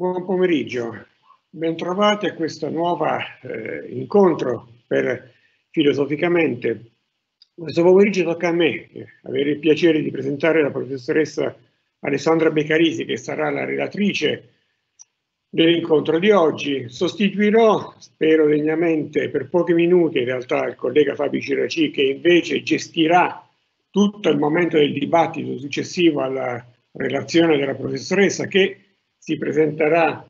Buon pomeriggio, bentrovati a questo nuovo eh, incontro per Filosoficamente. Questo pomeriggio tocca a me eh, avere il piacere di presentare la professoressa Alessandra Beccarisi che sarà la relatrice dell'incontro di oggi. Sostituirò, spero degnamente, per pochi minuti in realtà il collega Fabio Ciraci che invece gestirà tutto il momento del dibattito successivo alla relazione della professoressa che si presenterà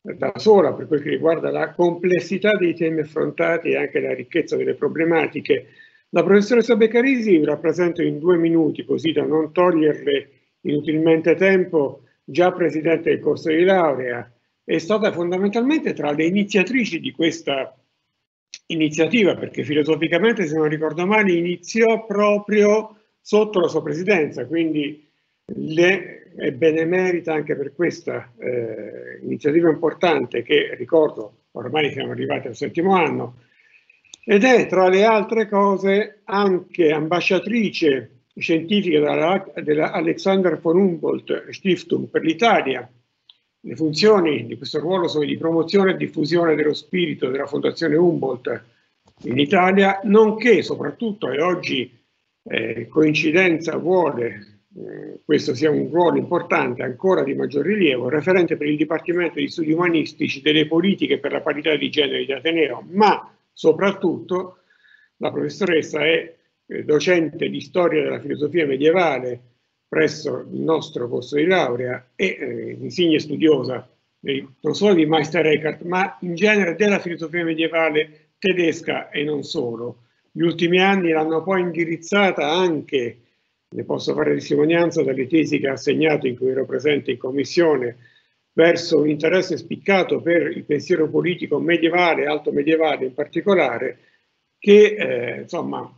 da sola per quel che riguarda la complessità dei temi affrontati e anche la ricchezza delle problematiche. La professoressa Beccarisi rappresento in due minuti, così da non toglierle inutilmente tempo, già presidente del corso di laurea, è stata fondamentalmente tra le iniziatrici di questa iniziativa, perché filosoficamente, se non ricordo male, iniziò proprio sotto la sua presidenza, quindi le, è benemerita anche per questa eh, iniziativa importante che, ricordo, ormai siamo arrivati al settimo anno, ed è tra le altre cose anche ambasciatrice scientifica della, Alexander von Humboldt Stiftung per l'Italia. Le funzioni di questo ruolo sono di promozione e diffusione dello spirito della Fondazione Humboldt in Italia, nonché soprattutto, e oggi eh, coincidenza vuole, eh, questo sia un ruolo importante, ancora di maggior rilievo, referente per il Dipartimento di Studi Umanistici delle Politiche per la Parità di Genere di Ateneo, ma soprattutto la professoressa è eh, docente di storia della filosofia medievale presso il nostro corso di laurea e eh, insigne studiosa dei, non solo di Meister Eckhart, ma in genere della filosofia medievale tedesca e non solo. Gli ultimi anni l'hanno poi indirizzata anche ne posso fare testimonianza dalle tesi che ha assegnato in cui ero presente in commissione, verso un interesse spiccato per il pensiero politico medievale, alto medievale in particolare, che eh, insomma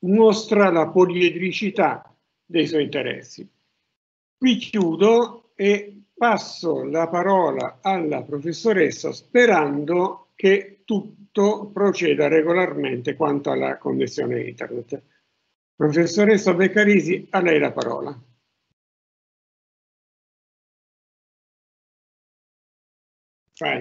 mostra la poliedricità dei suoi interessi. Qui chiudo e passo la parola alla professoressa sperando che tutto proceda regolarmente quanto alla connessione internet. Professoressa Beccarisi, a lei la parola. Vai.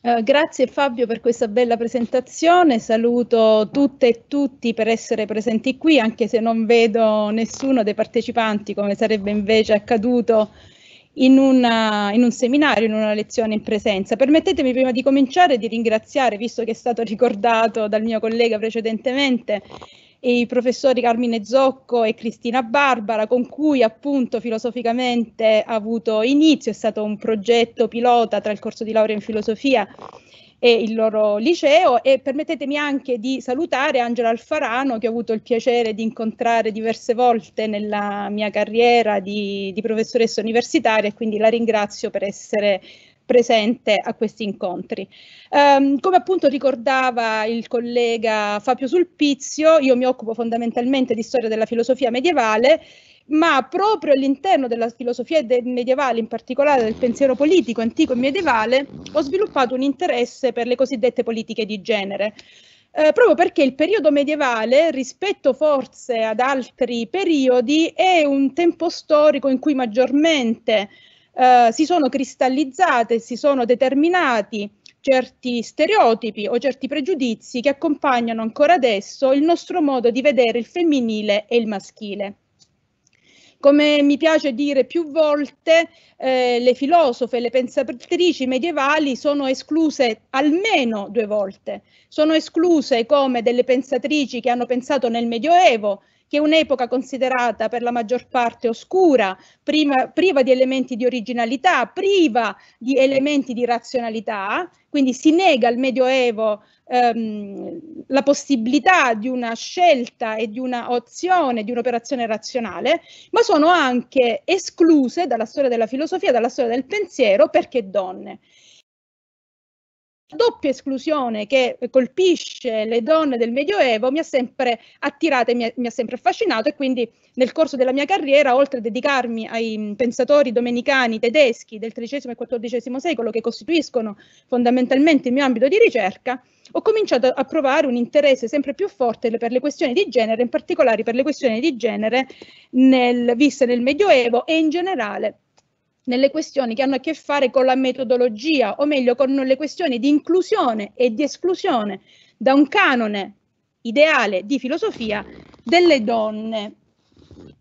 Eh, grazie Fabio per questa bella presentazione, saluto tutte e tutti per essere presenti qui, anche se non vedo nessuno dei partecipanti come sarebbe invece accaduto in, una, eh, in un seminario, in una lezione in presenza. Permettetemi prima di cominciare di ringraziare, visto che è stato ricordato dal mio collega precedentemente, i professori Carmine Zocco e Cristina Barbara, con cui appunto filosoficamente ha avuto inizio, è stato un progetto pilota tra il corso di laurea in filosofia e il loro liceo e permettetemi anche di salutare Angela Alfarano che ho avuto il piacere di incontrare diverse volte nella mia carriera di, di professoressa universitaria e quindi la ringrazio per essere presente a questi incontri. Um, come appunto ricordava il collega Fabio Sulpizio, io mi occupo fondamentalmente di storia della filosofia medievale, ma proprio all'interno della filosofia medievale, in particolare del pensiero politico antico e medievale, ho sviluppato un interesse per le cosiddette politiche di genere. Eh, proprio perché il periodo medievale, rispetto forse ad altri periodi, è un tempo storico in cui maggiormente eh, si sono cristallizzate, si sono determinati certi stereotipi o certi pregiudizi che accompagnano ancora adesso il nostro modo di vedere il femminile e il maschile. Come mi piace dire più volte, eh, le filosofe, le pensatrici medievali sono escluse almeno due volte. Sono escluse come delle pensatrici che hanno pensato nel Medioevo, che un'epoca considerata per la maggior parte oscura, prima, priva di elementi di originalità, priva di elementi di razionalità, quindi si nega al Medioevo ehm, la possibilità di una scelta e di un'azione, di un'operazione razionale, ma sono anche escluse dalla storia della filosofia, dalla storia del pensiero perché donne doppia esclusione che colpisce le donne del Medioevo mi ha sempre attirata e mi ha, mi ha, sempre affascinato e quindi nel corso della mia carriera, oltre a dedicarmi ai mm, pensatori domenicani tedeschi del XIII e XIV secolo che costituiscono fondamentalmente il mio ambito di ricerca, ho cominciato a provare un interesse sempre più forte per le questioni di genere, in particolare per le questioni di genere nel, viste nel Medioevo e in generale nelle questioni che hanno a che fare con la metodologia, o meglio con le questioni di inclusione e di esclusione da un canone ideale di filosofia delle donne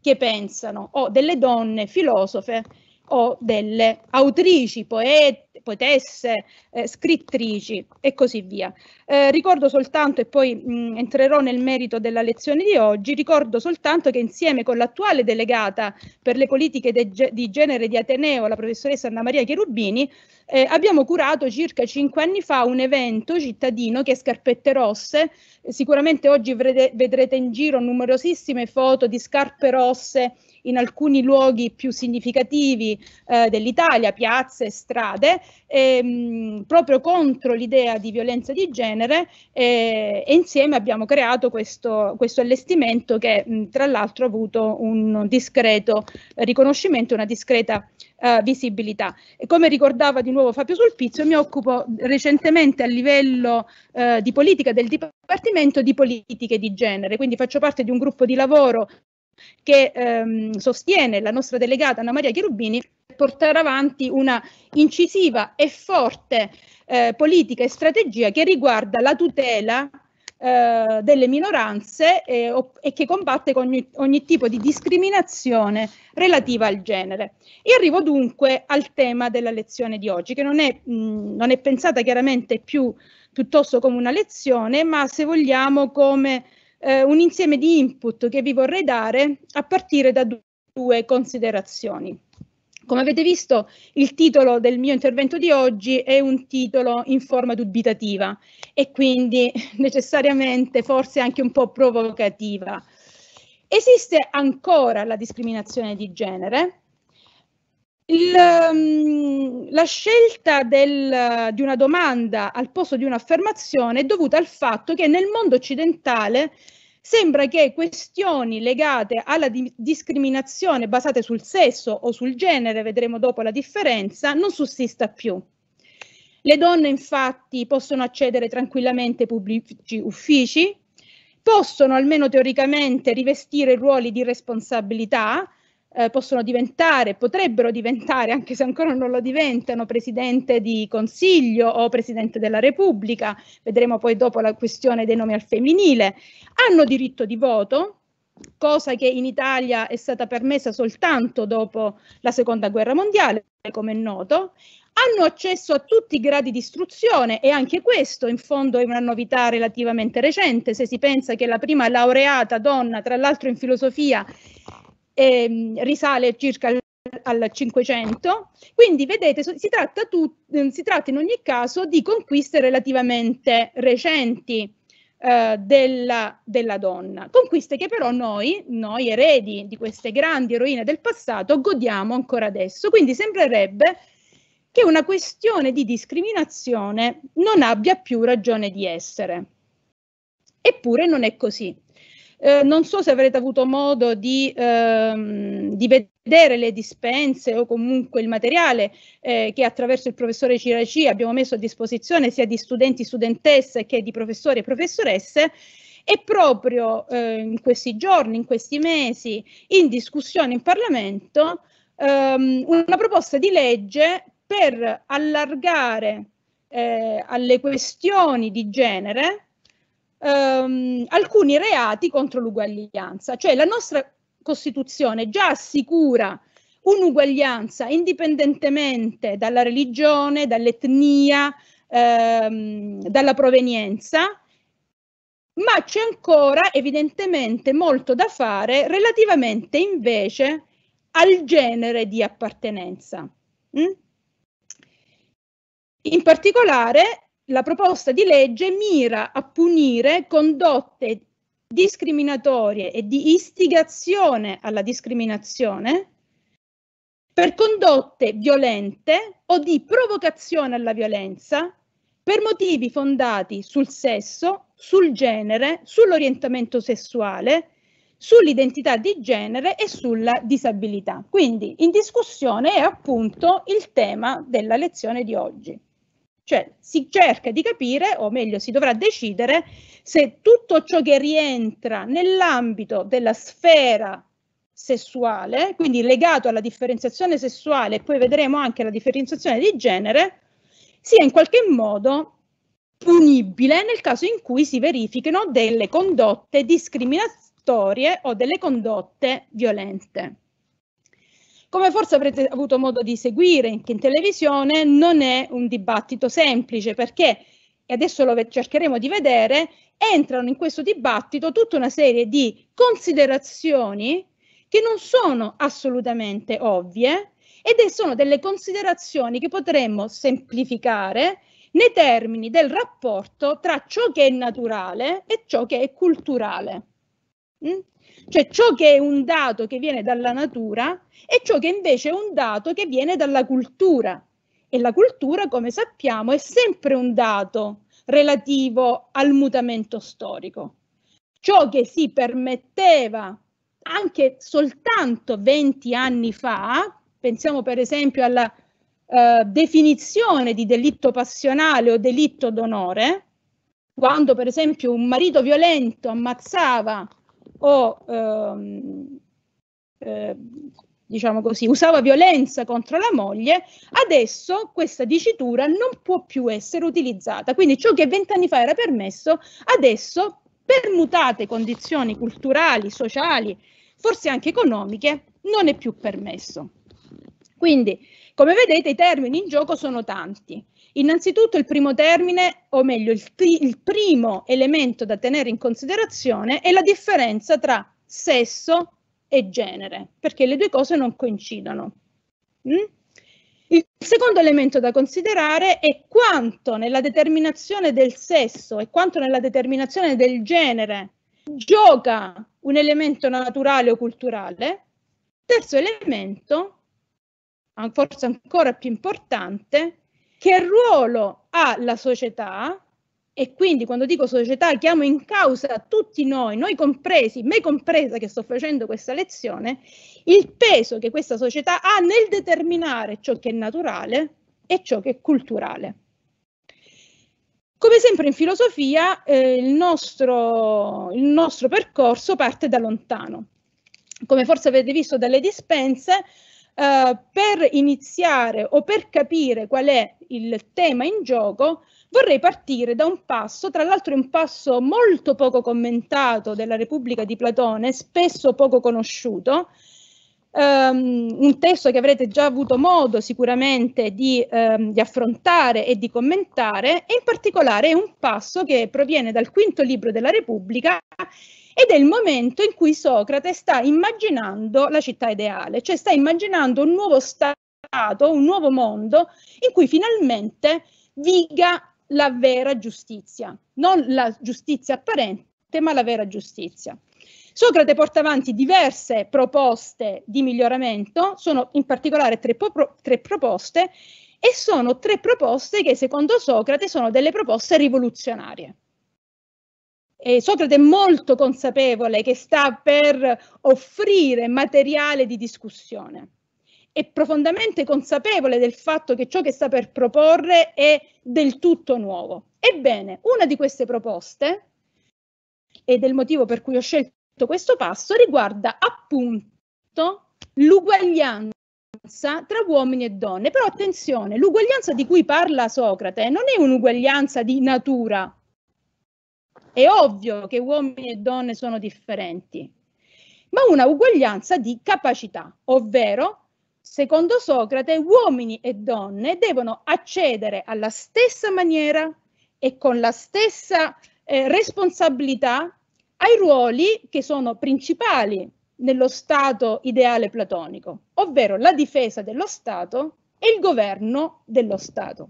che pensano o delle donne filosofe o delle autrici, poete, potesse, eh, scrittrici e così via. Eh, ricordo soltanto, e poi mh, entrerò nel merito della lezione di oggi, ricordo soltanto che insieme con l'attuale delegata per le politiche de, di genere di Ateneo, la professoressa Anna Maria Cherubini, eh, abbiamo curato circa cinque anni fa un evento cittadino che è Scarpette Rosse, eh, sicuramente oggi vrede, vedrete in giro numerosissime foto di scarpe rosse in alcuni luoghi più significativi eh, dell'Italia, piazze, strade, ehm, proprio contro l'idea di violenza di genere eh, e insieme abbiamo creato questo, questo allestimento che mh, tra l'altro ha avuto un discreto riconoscimento, una discreta eh, visibilità. E come ricordava di nuovo Fabio Sulpizio, mi occupo recentemente a livello eh, di politica del Dipartimento di politiche di genere, quindi faccio parte di un gruppo di lavoro che ehm, sostiene la nostra delegata Anna Maria per portare avanti una incisiva e forte eh, politica e strategia che riguarda la tutela eh, delle minoranze eh, e che combatte con ogni, ogni, tipo di discriminazione relativa al genere. E arrivo dunque al tema della lezione di oggi, che non è, mh, mm, non è pensata chiaramente più piuttosto come una lezione, ma se vogliamo come eh, un insieme di input che vi vorrei dare a partire da due considerazioni. Come avete visto, il titolo del mio intervento di oggi è un titolo in forma dubitativa e quindi necessariamente forse anche un po' provocativa. Esiste ancora la discriminazione di genere? Il, mm, la scelta del, di una domanda al posto di un'affermazione è dovuta al fatto che nel mondo occidentale sembra che questioni legate alla di- discriminazione basate sul sesso o sul genere, vedremo dopo la differenza, non sussista più. Le donne infatti possono accedere tranquillamente ai pubblici uffici, possono almeno teoricamente rivestire ruoli di responsabilità, eh, possono diventare, potrebbero diventare, anche se ancora non lo diventano, presidente di consiglio o presidente della Repubblica, vedremo poi dopo la questione dei nomi al femminile, hanno diritto di voto, cosa che in Italia è stata permessa soltanto dopo la seconda guerra mondiale, come è noto, hanno accesso a tutti i gradi di istruzione e anche questo in fondo è una novità relativamente recente, se si pensa che la prima laureata donna, tra l'altro in filosofia, ehm, risale circa al, al 500, quindi vedete si tratta, tu, mm, si tratta in ogni caso di conquiste relativamente recenti. Eh, della, della, donna. Conquiste che però noi, noi eredi di queste grandi eroine del passato, godiamo ancora adesso. Quindi sembrerebbe che una questione di discriminazione non abbia più ragione di essere. Eppure non è così. Eh, non so se avrete avuto modo di, ehm, di vedere le dispense o comunque il materiale eh, che attraverso il professore Ciraci abbiamo messo a disposizione sia di studenti e studentesse che di professori e professoresse. E proprio eh, in questi giorni, in questi mesi, in discussione in Parlamento, ehm, una proposta di legge per allargare eh, alle questioni di genere um, alcuni reati contro l'uguaglianza, cioè la nostra Costituzione già assicura un'uguaglianza indipendentemente dalla religione, dall'etnia, ehm, dalla provenienza, ma c'è ancora evidentemente molto da fare relativamente invece al genere di appartenenza. Mm? In particolare la proposta di legge mira a punire condotte discriminatorie e di istigazione alla discriminazione per condotte violente o di provocazione alla violenza per motivi fondati sul sesso, sul genere, sull'orientamento sessuale, sull'identità di genere e sulla disabilità. Quindi in discussione è appunto il tema della lezione di oggi. Cioè si cerca di capire, o meglio si dovrà decidere, se tutto ciò che rientra nell'ambito della sfera sessuale, quindi legato alla differenziazione sessuale e poi vedremo anche la differenziazione di genere, sia in qualche modo punibile nel caso in cui si verifichino delle condotte discriminatorie o delle condotte violente. Come forse avrete avuto modo di seguire anche in televisione, non è un dibattito semplice perché, e adesso lo cercheremo di vedere, entrano in questo dibattito tutta una serie di considerazioni che non sono assolutamente ovvie ed sono delle considerazioni che potremmo semplificare nei termini del rapporto tra ciò che è naturale e ciò che è culturale. Mm? cioè ciò che è un dato che viene dalla natura e ciò che invece è un dato che viene dalla cultura. E la cultura, come sappiamo, è sempre un dato relativo al mutamento storico. Ciò che si permetteva anche soltanto 20 anni fa, pensiamo per esempio alla eh, definizione di delitto passionale o delitto d'onore, quando per esempio un marito violento ammazzava o ehm, eh, diciamo così, usava violenza contro la moglie, adesso questa dicitura non può più essere utilizzata. Quindi ciò che vent'anni fa era permesso, adesso per mutate condizioni culturali, sociali, forse anche economiche, non è più permesso. Quindi, come vedete, i termini in gioco sono tanti. Innanzitutto il primo termine, o meglio il, il primo elemento da tenere in considerazione è la differenza tra sesso e genere, perché le due cose non coincidono. Mm? Il secondo elemento da considerare è quanto nella determinazione del sesso e quanto nella determinazione del genere gioca un elemento naturale o culturale. Terzo elemento, forse ancora più importante, che ruolo ha la società e quindi quando dico società chiamo in causa tutti noi, noi compresi, me compresa che sto facendo questa lezione, il peso che questa società ha nel determinare ciò che è naturale e ciò che è culturale. Come sempre in filosofia eh, il, nostro, il nostro percorso parte da lontano. Come forse avete visto dalle dispense, eh, per iniziare o per capire qual è il tema in gioco, vorrei partire da un passo, tra l'altro un passo molto poco commentato della Repubblica di Platone, spesso poco conosciuto, Um, un testo che avrete già avuto modo sicuramente di, um, di, affrontare e di commentare e in particolare è un passo che proviene dal quinto libro della Repubblica ed è il momento in cui Socrate sta immaginando la città ideale, cioè sta immaginando un nuovo stato, un nuovo mondo in cui finalmente viga la vera giustizia, non la giustizia apparente, ma la vera giustizia. Socrate porta avanti diverse proposte di miglioramento, sono in particolare tre, pro- tre, proposte, e sono tre proposte che secondo Socrate sono delle proposte rivoluzionarie. Eh, Socrate è molto consapevole che sta per offrire materiale di discussione. È profondamente consapevole del fatto che ciò che sta per proporre è del tutto nuovo. Ebbene, una di queste proposte, ed è il motivo per cui ho scelto questo passo, riguarda appunto l'uguaglianza tra uomini e donne. Però attenzione, l'uguaglianza di cui parla Socrate non è un'uguaglianza di natura, è ovvio che uomini e donne sono differenti, ma una uguaglianza di capacità, ovvero, secondo Socrate, uomini e donne devono accedere alla stessa maniera e con la stessa eh, responsabilità ai ruoli che sono principali nello Stato ideale platonico, ovvero la difesa dello Stato e il governo dello Stato.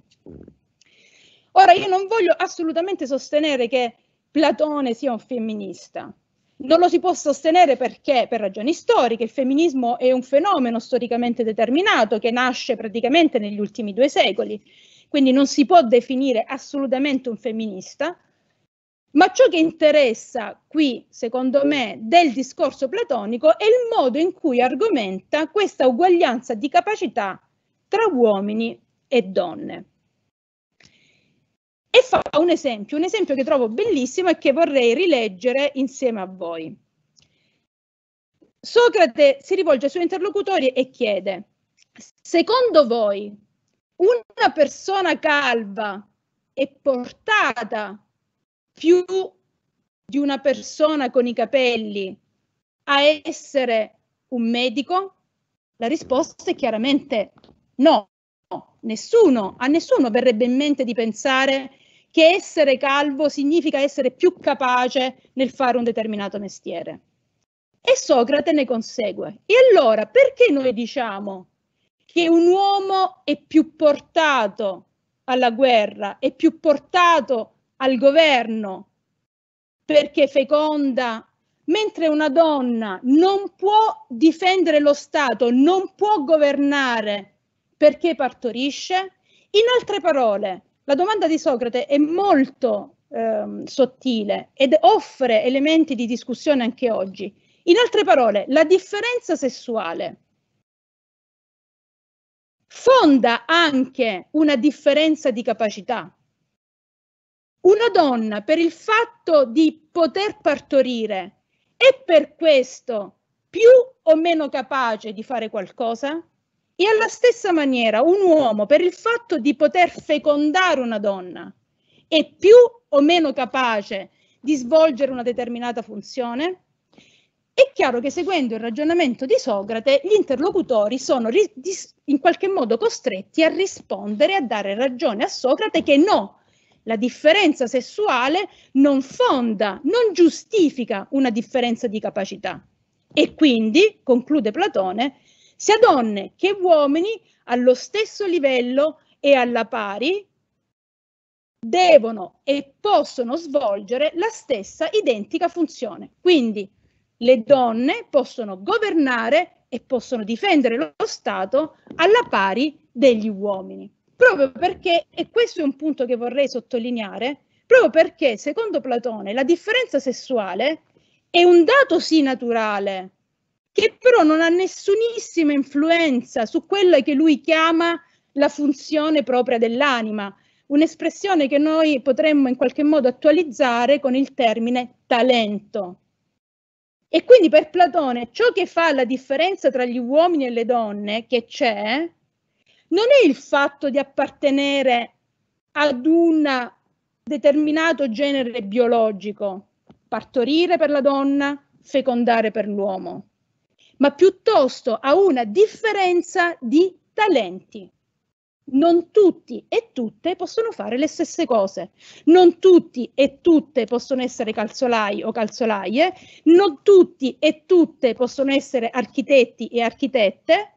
Ora, io non voglio assolutamente sostenere che Platone sia un femminista. Non lo si può sostenere perché, per ragioni storiche, il femminismo è un fenomeno storicamente determinato che nasce praticamente negli ultimi due secoli, quindi non si può definire assolutamente un femminista, ma ciò che interessa qui, secondo me, del discorso platonico è il modo in cui argomenta questa uguaglianza di capacità tra uomini e donne. E fa un esempio, un esempio che trovo bellissimo e che vorrei rileggere insieme a voi. Socrate si rivolge ai suoi interlocutori e chiede, secondo voi una persona calva è portata più di una persona con i capelli a essere un medico? La risposta è chiaramente no. Nessuno, a nessuno verrebbe in mente di pensare che essere calvo significa essere più capace nel fare un determinato mestiere. E Socrate ne consegue. E allora perché noi diciamo che un uomo è più portato alla guerra, è più portato al governo perché feconda, mentre una donna non può difendere lo Stato, non può governare perché partorisce? In altre parole, la domanda di Socrate è molto ehm, sottile ed offre elementi di discussione anche oggi. In altre parole, la differenza sessuale fonda anche una differenza di capacità. Una donna per il fatto di poter partorire è per questo più o meno capace di fare qualcosa? E alla stessa maniera un uomo per il fatto di poter fecondare una donna è più o meno capace di svolgere una determinata funzione? È chiaro che seguendo il ragionamento di Socrate, gli interlocutori sono in qualche modo costretti a rispondere, a dare ragione a Socrate che no, la differenza sessuale non fonda, non giustifica una differenza di capacità. E quindi, conclude Platone, sia donne che uomini allo stesso livello e alla pari devono e possono svolgere la stessa identica funzione. Quindi le donne possono governare e possono difendere lo Stato alla pari degli uomini. Proprio perché, e questo è un punto che vorrei sottolineare, proprio perché secondo Platone la differenza sessuale è un dato sì naturale, che però non ha nessunissima influenza su quella che lui chiama la funzione propria dell'anima, un'espressione che noi potremmo in qualche modo attualizzare con il termine talento. E quindi per Platone ciò che fa la differenza tra gli uomini e le donne, che c'è, non è il fatto di appartenere ad un determinato genere biologico, partorire per la donna, fecondare per l'uomo ma piuttosto a una differenza di talenti. Non tutti e tutte possono fare le stesse cose, non tutti e tutte possono essere calzolai o calzolaie, non tutti e tutte possono essere architetti e architette,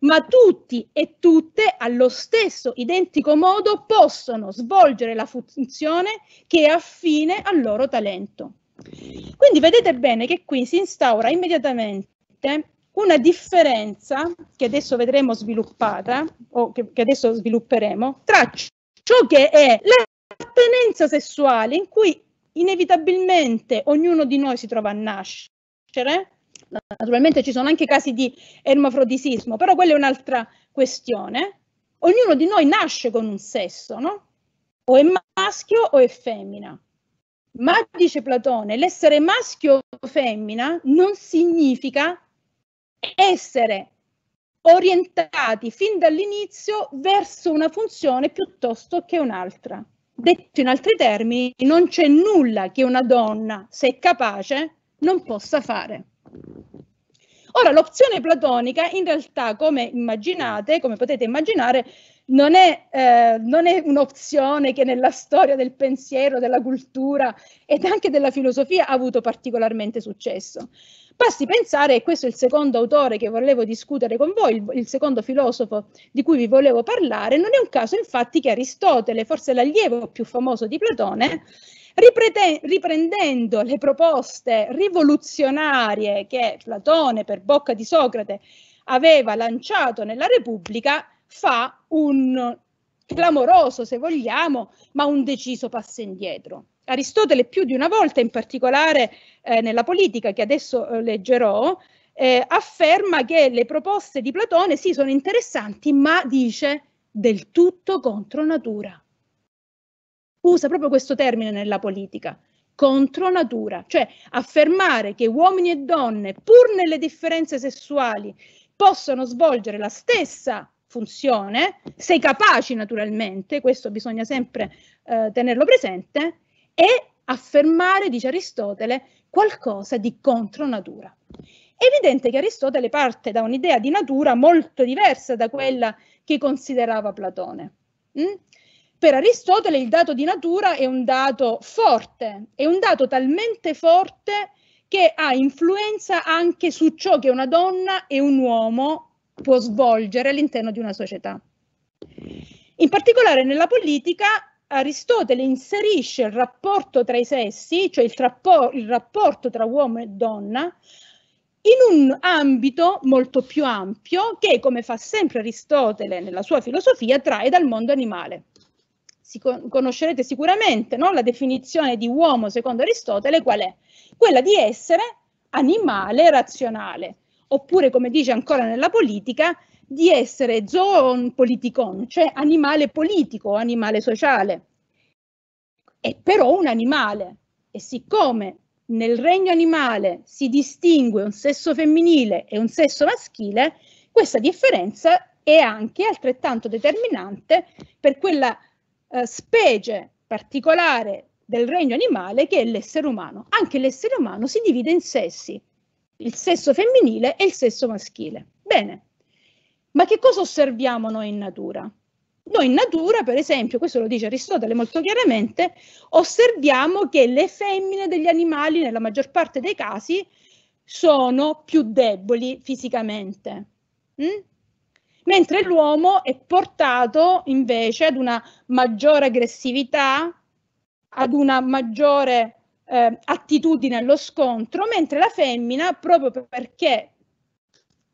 ma tutti e tutte allo stesso identico modo possono svolgere la funzione che è affine al loro talento. Quindi vedete bene che qui si instaura immediatamente consente una differenza che adesso vedremo sviluppata o che, che adesso svilupperemo tra ciò che è l'appartenenza sessuale in cui inevitabilmente ognuno di noi si trova a nascere. Naturalmente ci sono anche casi di ermafrodisismo, però quella è un'altra questione. Ognuno di noi nasce con un sesso, no? O è maschio o è femmina. Ma dice Platone, l'essere maschio o femmina non significa essere orientati fin dall'inizio verso una funzione piuttosto che un'altra. Detto in altri termini, non c'è nulla che una donna, se è capace, non possa fare. Ora, l'opzione platonica in realtà, come immaginate, come potete immaginare, non è, eh, non è un'opzione che nella storia del pensiero, della cultura ed anche della filosofia ha avuto particolarmente successo. Basti pensare, e questo è il secondo autore che volevo discutere con voi, il, il, secondo filosofo di cui vi volevo parlare, non è un caso infatti che Aristotele, forse l'allievo più famoso di Platone, riprendendo le proposte rivoluzionarie che Platone per bocca di Socrate aveva lanciato nella Repubblica, fa un clamoroso, se vogliamo, ma un deciso passo indietro. Aristotele più di una volta, in particolare eh, nella politica che adesso eh, leggerò, eh, afferma che le proposte di Platone sì sono interessanti, ma dice del tutto contro natura. Usa proprio questo termine nella politica, contro natura, cioè affermare che uomini e donne, pur nelle differenze sessuali, possono svolgere la stessa funzione, sei capaci naturalmente, questo bisogna sempre eh, tenerlo presente, e affermare, dice Aristotele, qualcosa di contro natura. È evidente che Aristotele parte da un'idea di natura molto diversa da quella che considerava Platone. Mm? Per Aristotele il dato di natura è un dato forte, è un dato talmente forte che ha influenza anche su ciò che una donna e un uomo può svolgere all'interno di una società. In particolare nella politica Aristotele inserisce il rapporto tra i sessi, cioè il, trapo- il rapporto tra uomo e donna, in un ambito molto più ampio che, come fa sempre Aristotele nella sua filosofia, trae dal mondo animale. Si con- conoscerete sicuramente no? la definizione di uomo secondo Aristotele qual è? Quella di essere animale razionale, oppure come dice ancora nella politica, di essere zoon politicon, cioè animale politico, animale sociale. È però un animale e siccome nel regno animale si distingue un sesso femminile e un sesso maschile, questa differenza è anche altrettanto determinante per quella eh, specie particolare del regno animale che è l'essere umano. Anche l'essere umano si divide in sessi, il sesso femminile e il sesso maschile. Bene, ma che cosa osserviamo noi in natura? Noi in natura, per esempio, questo lo dice Aristotele molto chiaramente, osserviamo che le femmine degli animali, nella maggior parte dei casi, sono più deboli fisicamente. Mm? Mentre l'uomo è portato invece ad una maggiore aggressività, ad una maggiore eh, attitudine allo scontro, mentre la femmina, proprio perché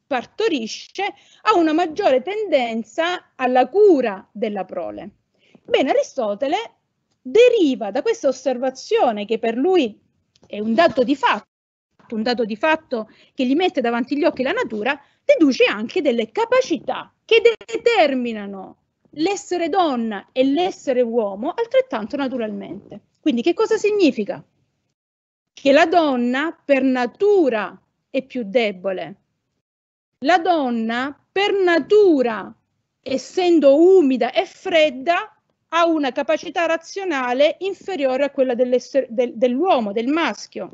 partorisce ha una maggiore tendenza alla cura della prole. Bene, Aristotele deriva da questa osservazione che per lui è un dato di fatto, un dato di fatto che gli mette davanti gli occhi la natura, deduce anche delle capacità che determinano l'essere donna e l'essere uomo altrettanto naturalmente. Quindi che cosa significa? Che la donna per natura è più debole, la donna per natura, essendo umida e fredda, ha una capacità razionale inferiore a quella del, dell'uomo, del maschio.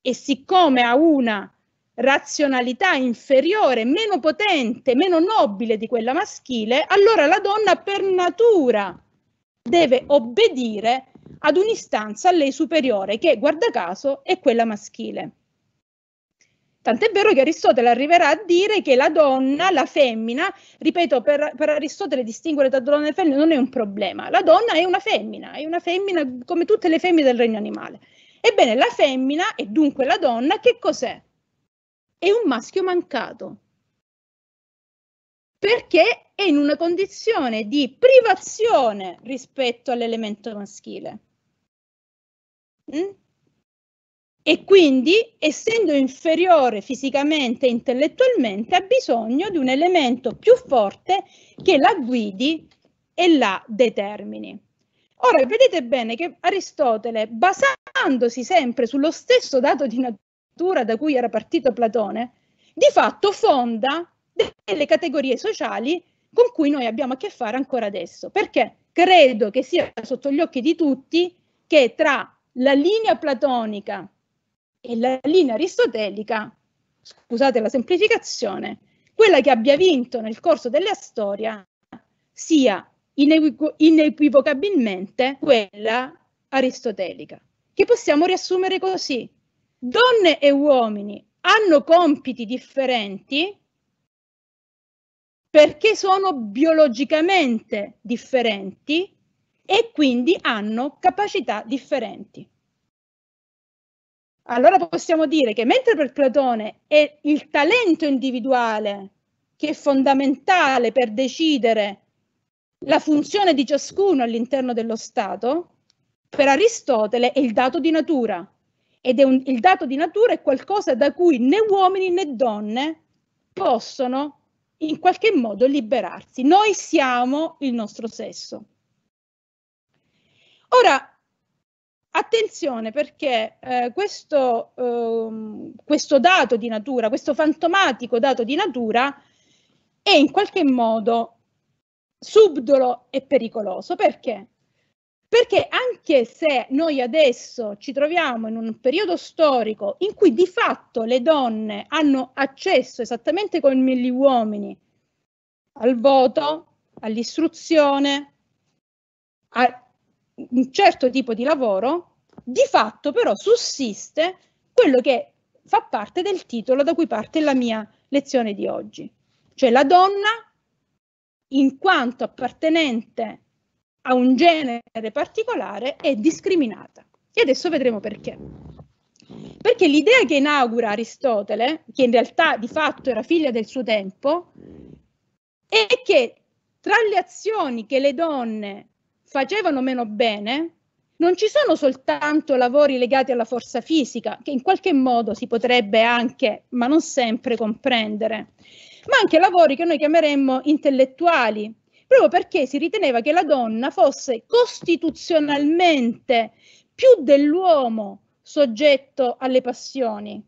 E siccome ha una razionalità inferiore, meno potente, meno nobile di quella maschile, allora la donna per natura deve obbedire ad un'istanza a lei superiore, che guarda caso è quella maschile. Tant'è vero che Aristotele arriverà a dire che la donna, la femmina, ripeto, per, per Aristotele distinguere tra donna e femmina non è un problema. La donna è una femmina, è una femmina come tutte le femmine del regno animale. Ebbene, la femmina e dunque la donna, che cos'è? È un maschio mancato. Perché è in una condizione di privazione rispetto all'elemento maschile. Mm? e quindi, essendo inferiore fisicamente e intellettualmente, ha bisogno di un elemento più forte che la guidi e la determini. Ora, vedete bene che Aristotele, basandosi sempre sullo stesso dato di natura da cui era partito Platone, di fatto fonda delle categorie sociali con cui noi abbiamo a che fare ancora adesso, perché credo che sia sotto gli occhi di tutti che tra la linea platonica e la linea aristotelica, scusate la semplificazione, quella che abbia vinto nel corso della storia sia inequivocabilmente quella aristotelica, che possiamo riassumere così. Donne e uomini hanno compiti differenti perché sono biologicamente differenti e quindi hanno capacità differenti. Allora possiamo dire che mentre per Platone è il talento individuale che è fondamentale per decidere la funzione di ciascuno all'interno dello Stato, per Aristotele è il dato di natura. Ed un, il dato di natura è qualcosa da cui né uomini né donne possono in qualche modo liberarsi. Noi siamo il nostro sesso. Ora, Attenzione perché eh, questo, eh, questo, dato di natura, questo fantomatico dato di natura è in qualche modo subdolo e pericoloso. Perché? Perché anche se noi adesso ci troviamo in un periodo storico in cui di fatto le donne hanno accesso esattamente come gli uomini al voto, all'istruzione, a un certo tipo di lavoro, di fatto però sussiste quello che fa parte del titolo da cui parte la mia lezione di oggi, cioè la donna in quanto appartenente a un genere particolare è discriminata. E adesso vedremo perché. Perché l'idea che inaugura Aristotele, che in realtà di fatto era figlia del suo tempo, è che tra le azioni che le donne facevano meno bene, non ci sono soltanto lavori legati alla forza fisica, che in qualche modo si potrebbe anche, ma non sempre, comprendere, ma anche lavori che noi chiameremmo intellettuali, proprio perché si riteneva che la donna fosse costituzionalmente più dell'uomo soggetto alle passioni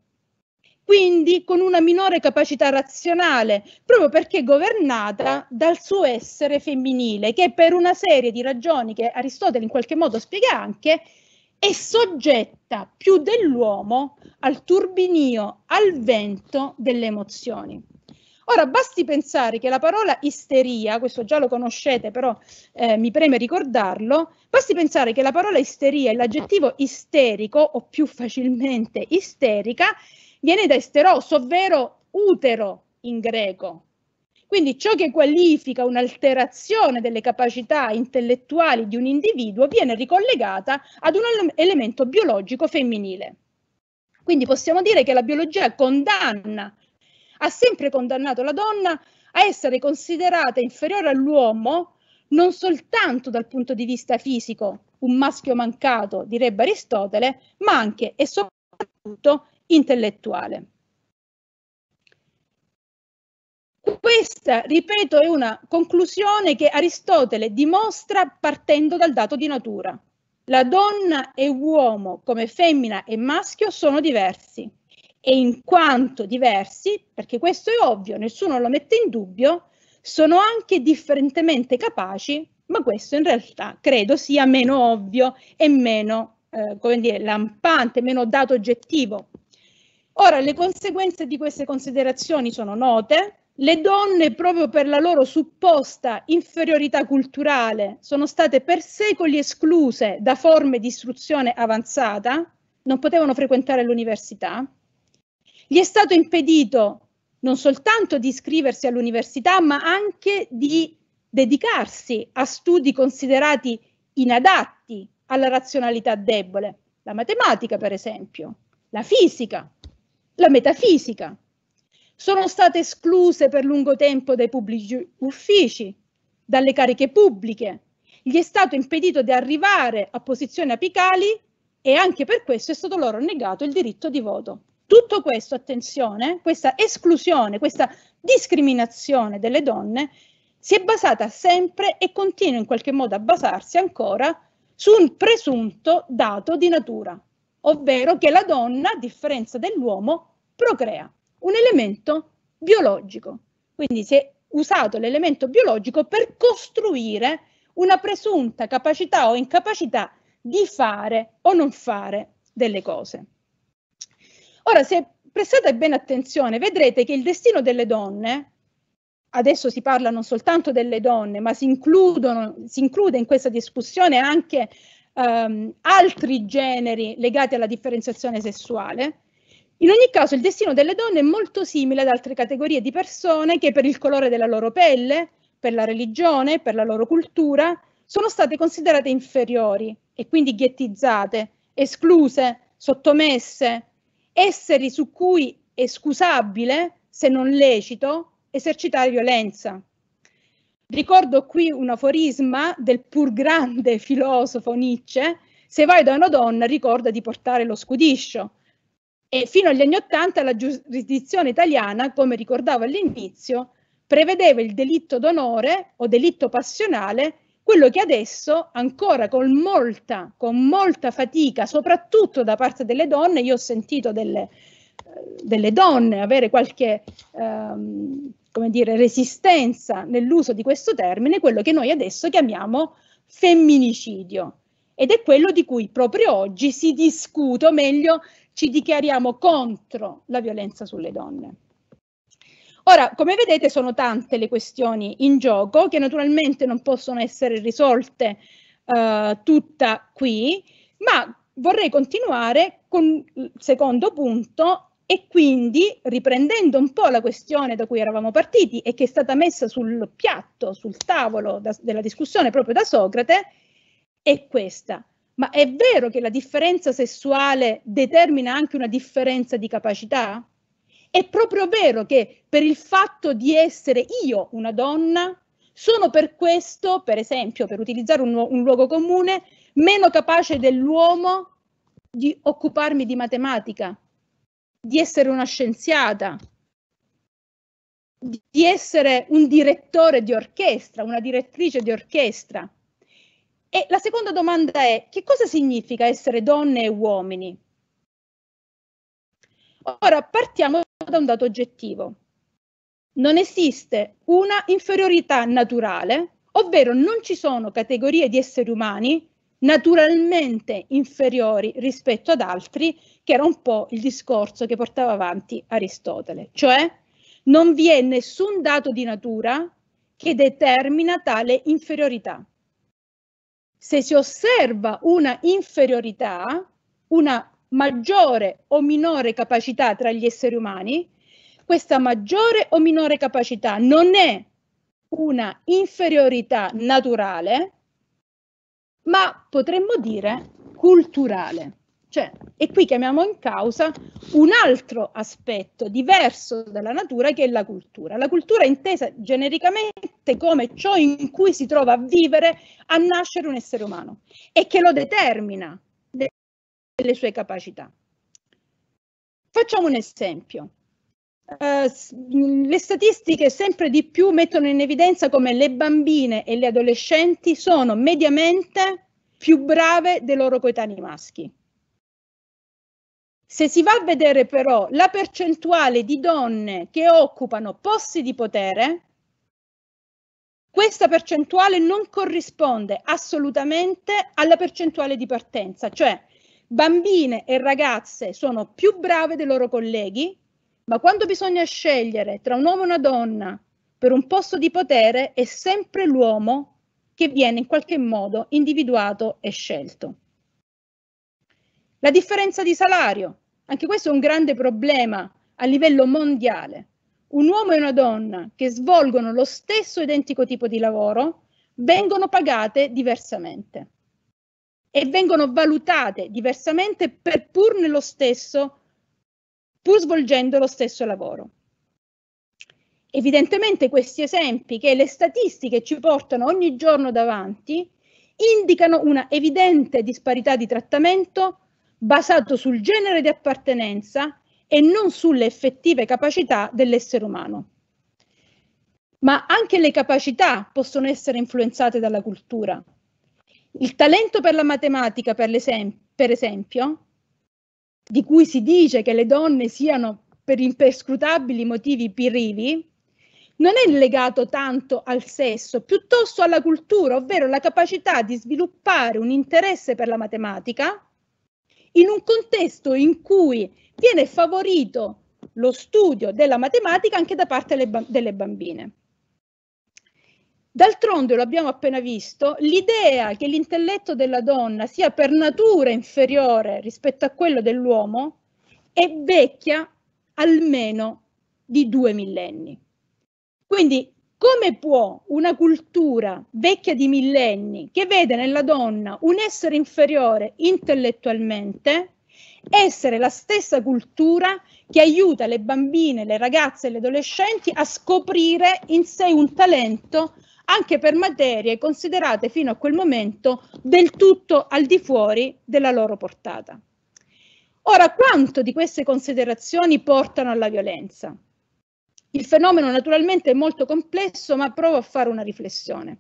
quindi con una minore capacità razionale, proprio perché governata dal suo essere femminile, che per una serie di ragioni che Aristotele in qualche modo spiega anche, è soggetta più dell'uomo al turbinio, al vento delle emozioni. Ora, basti pensare che la parola isteria, questo già lo conoscete, però eh, mi preme ricordarlo, basti pensare che la parola isteria e l'aggettivo isterico, o più facilmente isterica, viene da esteros, ovvero utero in greco. Quindi ciò che qualifica un'alterazione delle capacità intellettuali di un individuo viene ricollegata ad un elemento biologico femminile. Quindi possiamo dire che la biologia condanna, ha sempre condannato la donna a essere considerata inferiore all'uomo non soltanto dal punto di vista fisico, un maschio mancato, direbbe Aristotele, ma anche e soprattutto intellettuale. Questa, ripeto, è una conclusione che Aristotele dimostra partendo dal dato di natura. La donna e uomo, come femmina e maschio, sono diversi. E in quanto diversi, perché questo è ovvio, nessuno lo mette in dubbio, sono anche differentemente capaci, ma questo in realtà credo sia meno ovvio e meno, eh, come dire, lampante, meno dato oggettivo Ora, le conseguenze di queste considerazioni sono note. Le donne, proprio per la loro supposta inferiorità culturale, sono state per secoli escluse da forme di istruzione avanzata, non potevano frequentare l'università. Gli è stato impedito non soltanto di iscriversi all'università, ma anche di dedicarsi a studi considerati inadatti alla razionalità debole, la matematica per esempio, la fisica, la metafisica. Sono state escluse per lungo tempo dai pubblici uffici, dalle cariche pubbliche, gli è stato impedito di arrivare a posizioni apicali e anche per questo è stato loro negato il diritto di voto. Tutto questo, attenzione, questa esclusione, questa discriminazione delle donne si è basata sempre e continua in qualche modo a basarsi ancora su un presunto dato di natura, ovvero che la donna, a differenza dell'uomo, procrea un elemento biologico. Quindi si è usato l'elemento biologico per costruire una presunta capacità o incapacità di fare o non fare delle cose. Ora, se prestate bene attenzione, vedrete che il destino delle donne, adesso si parla non soltanto delle donne, ma si, includono, si include in questa discussione anche ehm, altri generi legati alla differenziazione sessuale, in ogni caso il destino delle donne è molto simile ad altre categorie di persone che per il colore della loro pelle, per la religione, per la loro cultura, sono state considerate inferiori e quindi ghettizzate, escluse, sottomesse, esseri su cui è scusabile, se non lecito, esercitare violenza. Ricordo qui un aforisma del pur grande filosofo Nietzsche, se vai da una donna ricorda di portare lo scudiscio, e fino agli anni Ottanta la giurisdizione italiana, come ricordavo all'inizio, prevedeva il delitto d'onore o delitto passionale, quello che adesso ancora con molta, con molta fatica, soprattutto da parte delle donne, io ho sentito delle, delle donne avere qualche ehm, come dire, resistenza nell'uso di questo termine, quello che noi adesso chiamiamo femminicidio. Ed è quello di cui proprio oggi si discute, o meglio, ci dichiariamo contro la violenza sulle donne. Ora, come vedete, sono tante le questioni in gioco che naturalmente non possono essere risolte eh, tutta qui, ma vorrei continuare con il secondo punto e quindi riprendendo un po' la questione da cui eravamo partiti e che è stata messa sul piatto, sul tavolo da, della discussione proprio da Socrate, è questa. Ma è vero che la differenza sessuale determina anche una differenza di capacità? È proprio vero che per il fatto di essere io una donna, sono per questo, per esempio, per utilizzare un, un luogo comune, meno capace dell'uomo di occuparmi di matematica, di essere una scienziata, di essere un direttore di orchestra, una direttrice di orchestra. E la seconda domanda è che cosa significa essere donne e uomini? Ora partiamo da un dato oggettivo. Non esiste una inferiorità naturale, ovvero non ci sono categorie di esseri umani naturalmente inferiori rispetto ad altri, che era un po' il discorso che portava avanti Aristotele, cioè non vi è nessun dato di natura che determina tale inferiorità se si osserva una inferiorità, una maggiore o minore capacità tra gli esseri umani, questa maggiore o minore capacità non è una inferiorità naturale, ma potremmo dire culturale. Cioè, e qui chiamiamo in causa un altro aspetto diverso dalla natura che è la cultura. La cultura è intesa genericamente come ciò in cui si trova a vivere, a nascere un essere umano e che lo determina delle sue capacità. Facciamo un esempio. Uh, le statistiche sempre di più mettono in evidenza come le bambine e le adolescenti sono mediamente più brave dei loro coetanei maschi. Se si va a vedere però la percentuale di donne che occupano posti di potere, questa percentuale non corrisponde assolutamente alla percentuale di partenza, cioè bambine e ragazze sono più brave dei loro colleghi, ma quando bisogna scegliere tra un uomo e una donna per un posto di potere è sempre l'uomo che viene in qualche modo individuato e scelto. La differenza di salario, anche questo è un grande problema a livello mondiale. Un uomo e una donna che svolgono lo stesso identico tipo di lavoro vengono pagate diversamente e vengono valutate diversamente per pur nello stesso, pur svolgendo lo stesso lavoro. Evidentemente questi esempi che le statistiche ci portano ogni giorno davanti indicano una evidente disparità di trattamento basato sul genere di appartenenza e non sulle effettive capacità dell'essere umano. Ma anche le capacità possono essere influenzate dalla cultura. Il talento per la matematica, per, per esempio, di cui si dice che le donne siano per imperscrutabili motivi pirivi, non è legato tanto al sesso, piuttosto alla cultura, ovvero la capacità di sviluppare un interesse per la matematica in un contesto in cui viene favorito lo studio della matematica anche da parte delle bambine. D'altronde, lo abbiamo appena visto, l'idea che l'intelletto della donna sia per natura inferiore rispetto a quello dell'uomo è vecchia almeno di due millenni. Quindi come può una cultura vecchia di millenni, che vede nella donna un essere inferiore intellettualmente, essere la stessa cultura che aiuta le bambine, le ragazze e le adolescenti a scoprire in sé un talento anche per materie considerate fino a quel momento del tutto al di fuori della loro portata. Ora, quanto di queste considerazioni portano alla violenza? Il fenomeno naturalmente è molto complesso, ma provo a fare una riflessione.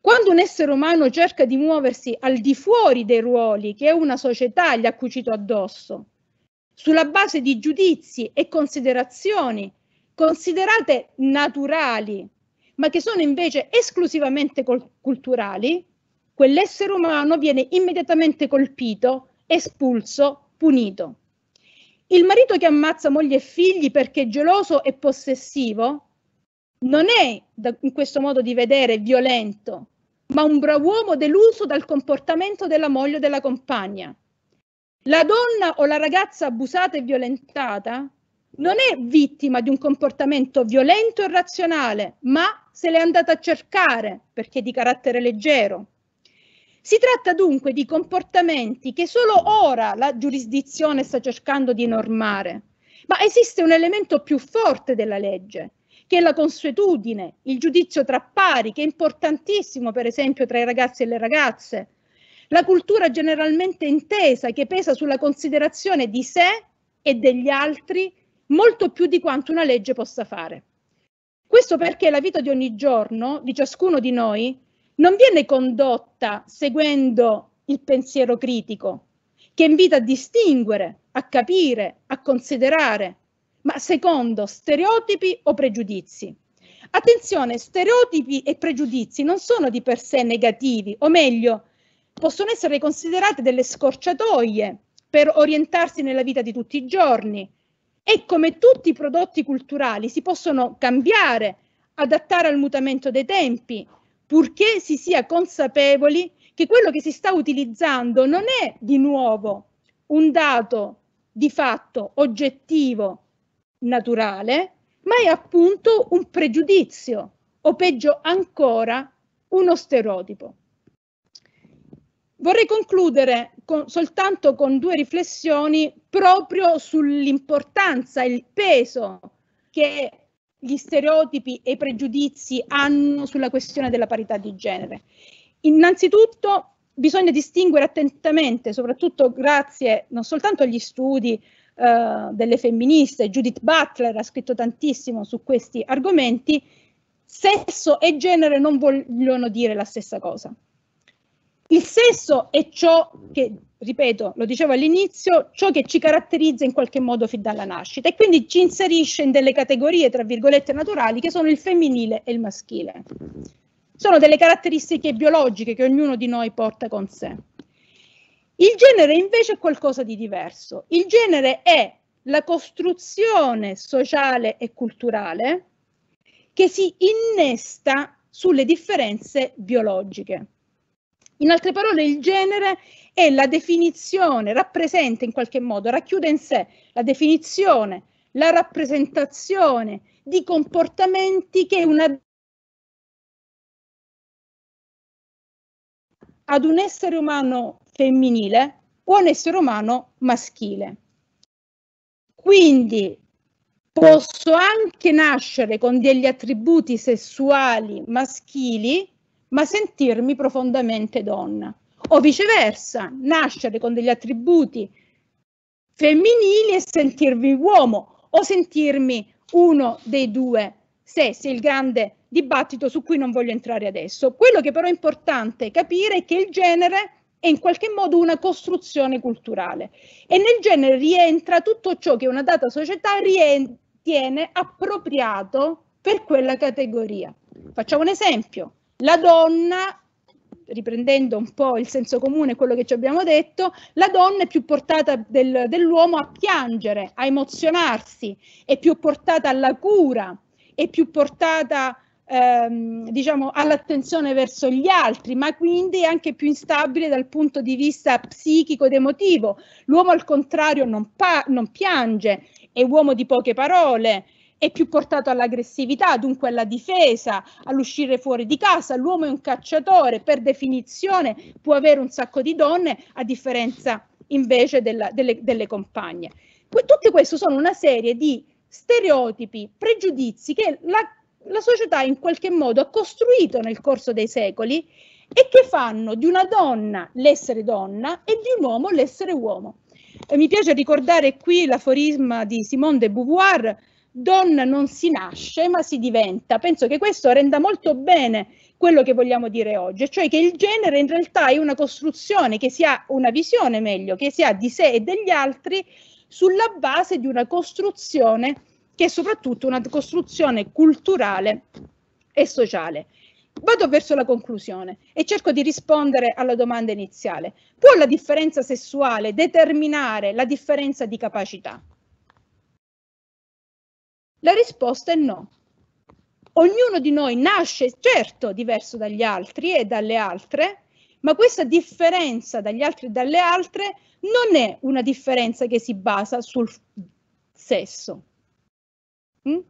Quando un essere umano cerca di muoversi al di fuori dei ruoli che una società gli ha cucito addosso, sulla base di giudizi e considerazioni considerate naturali, ma che sono invece esclusivamente culturali, quell'essere umano viene immediatamente colpito, espulso, punito. Il marito che ammazza moglie e figli perché geloso e possessivo non è, in questo modo di vedere, violento, ma un brav'uomo deluso dal comportamento della moglie o della compagna. La donna o la ragazza abusata e violentata non è vittima di un comportamento violento e razionale, ma se l'è andata a cercare perché è di carattere leggero. Si tratta dunque di comportamenti che solo ora la giurisdizione sta cercando di normare, ma esiste un elemento più forte della legge, che è la consuetudine, il giudizio tra pari, che è importantissimo per esempio tra i ragazzi e le ragazze, la cultura generalmente intesa che pesa sulla considerazione di sé e degli altri molto più di quanto una legge possa fare. Questo perché la vita di ogni giorno di ciascuno di noi non viene condotta seguendo il pensiero critico, che invita a distinguere, a capire, a considerare, ma secondo stereotipi o pregiudizi. Attenzione, stereotipi e pregiudizi non sono di per sé negativi, o meglio, possono essere considerate delle scorciatoie per orientarsi nella vita di tutti i giorni e come tutti i prodotti culturali si possono cambiare, adattare al mutamento dei tempi purché si sia consapevoli che quello che si sta utilizzando non è di nuovo un dato di fatto oggettivo naturale, ma è appunto un pregiudizio o peggio ancora uno stereotipo. Vorrei concludere con, soltanto con due riflessioni proprio sull'importanza, il peso che gli stereotipi e i pregiudizi hanno sulla questione della parità di genere. Innanzitutto bisogna distinguere attentamente, soprattutto grazie non soltanto agli studi eh, delle femministe, Judith Butler ha scritto tantissimo su questi argomenti, sesso e genere non vogliono dire la stessa cosa. Il sesso è ciò che, ripeto, lo dicevo all'inizio, ciò che ci caratterizza in qualche modo fin dalla nascita e quindi ci inserisce in delle categorie, tra virgolette, naturali che sono il femminile e il maschile. Sono delle caratteristiche biologiche che ognuno di noi porta con sé. Il genere invece è qualcosa di diverso. Il genere è la costruzione sociale e culturale che si innesta sulle differenze biologiche. In altre parole, il genere è la definizione, rappresenta in qualche modo, racchiude in sé la definizione, la rappresentazione di comportamenti che una ad un essere umano femminile o un essere umano maschile. Quindi posso anche nascere con degli attributi sessuali maschili ma sentirmi profondamente donna. O viceversa, nascere con degli attributi femminili e sentirmi uomo o sentirmi uno dei due sessi, il grande dibattito su cui non voglio entrare adesso. Quello che però è importante capire è che il genere è in qualche modo una costruzione culturale e nel genere rientra tutto ciò che una data società ritiene appropriato per quella categoria. Facciamo un esempio. La donna, riprendendo un po' il senso comune, quello che ci abbiamo detto, la donna è più portata del, dell'uomo a piangere, a emozionarsi, è più portata alla cura, è più portata ehm, diciamo, all'attenzione verso gli altri, ma quindi è anche più instabile dal punto di vista psichico ed emotivo. L'uomo al contrario non, non piange, è uomo di poche parole, è più portato all'aggressività, dunque alla difesa, all'uscire fuori di casa. L'uomo è un cacciatore, per definizione può avere un sacco di donne, a differenza invece della, delle, delle, compagne. Que- tutte queste sono una serie di stereotipi, pregiudizi che la, la società in qualche modo ha costruito nel corso dei secoli e che fanno di una donna l'essere donna e di un uomo l'essere uomo. E mi piace ricordare qui l'aforisma di Simone de Beauvoir donna non si nasce ma si diventa. Penso che questo renda molto bene quello che vogliamo dire oggi, cioè che il genere in realtà è una costruzione, che si ha una visione meglio, che si ha di sé e degli altri sulla base di una costruzione che è soprattutto una costruzione culturale e sociale. Vado verso la conclusione e cerco di rispondere alla domanda iniziale. Può la differenza sessuale determinare la differenza di capacità? La risposta è no. Ognuno di noi nasce certo diverso dagli altri e dalle altre, ma questa differenza dagli altri e dalle altre non è una differenza che si basa sul sesso. Mm?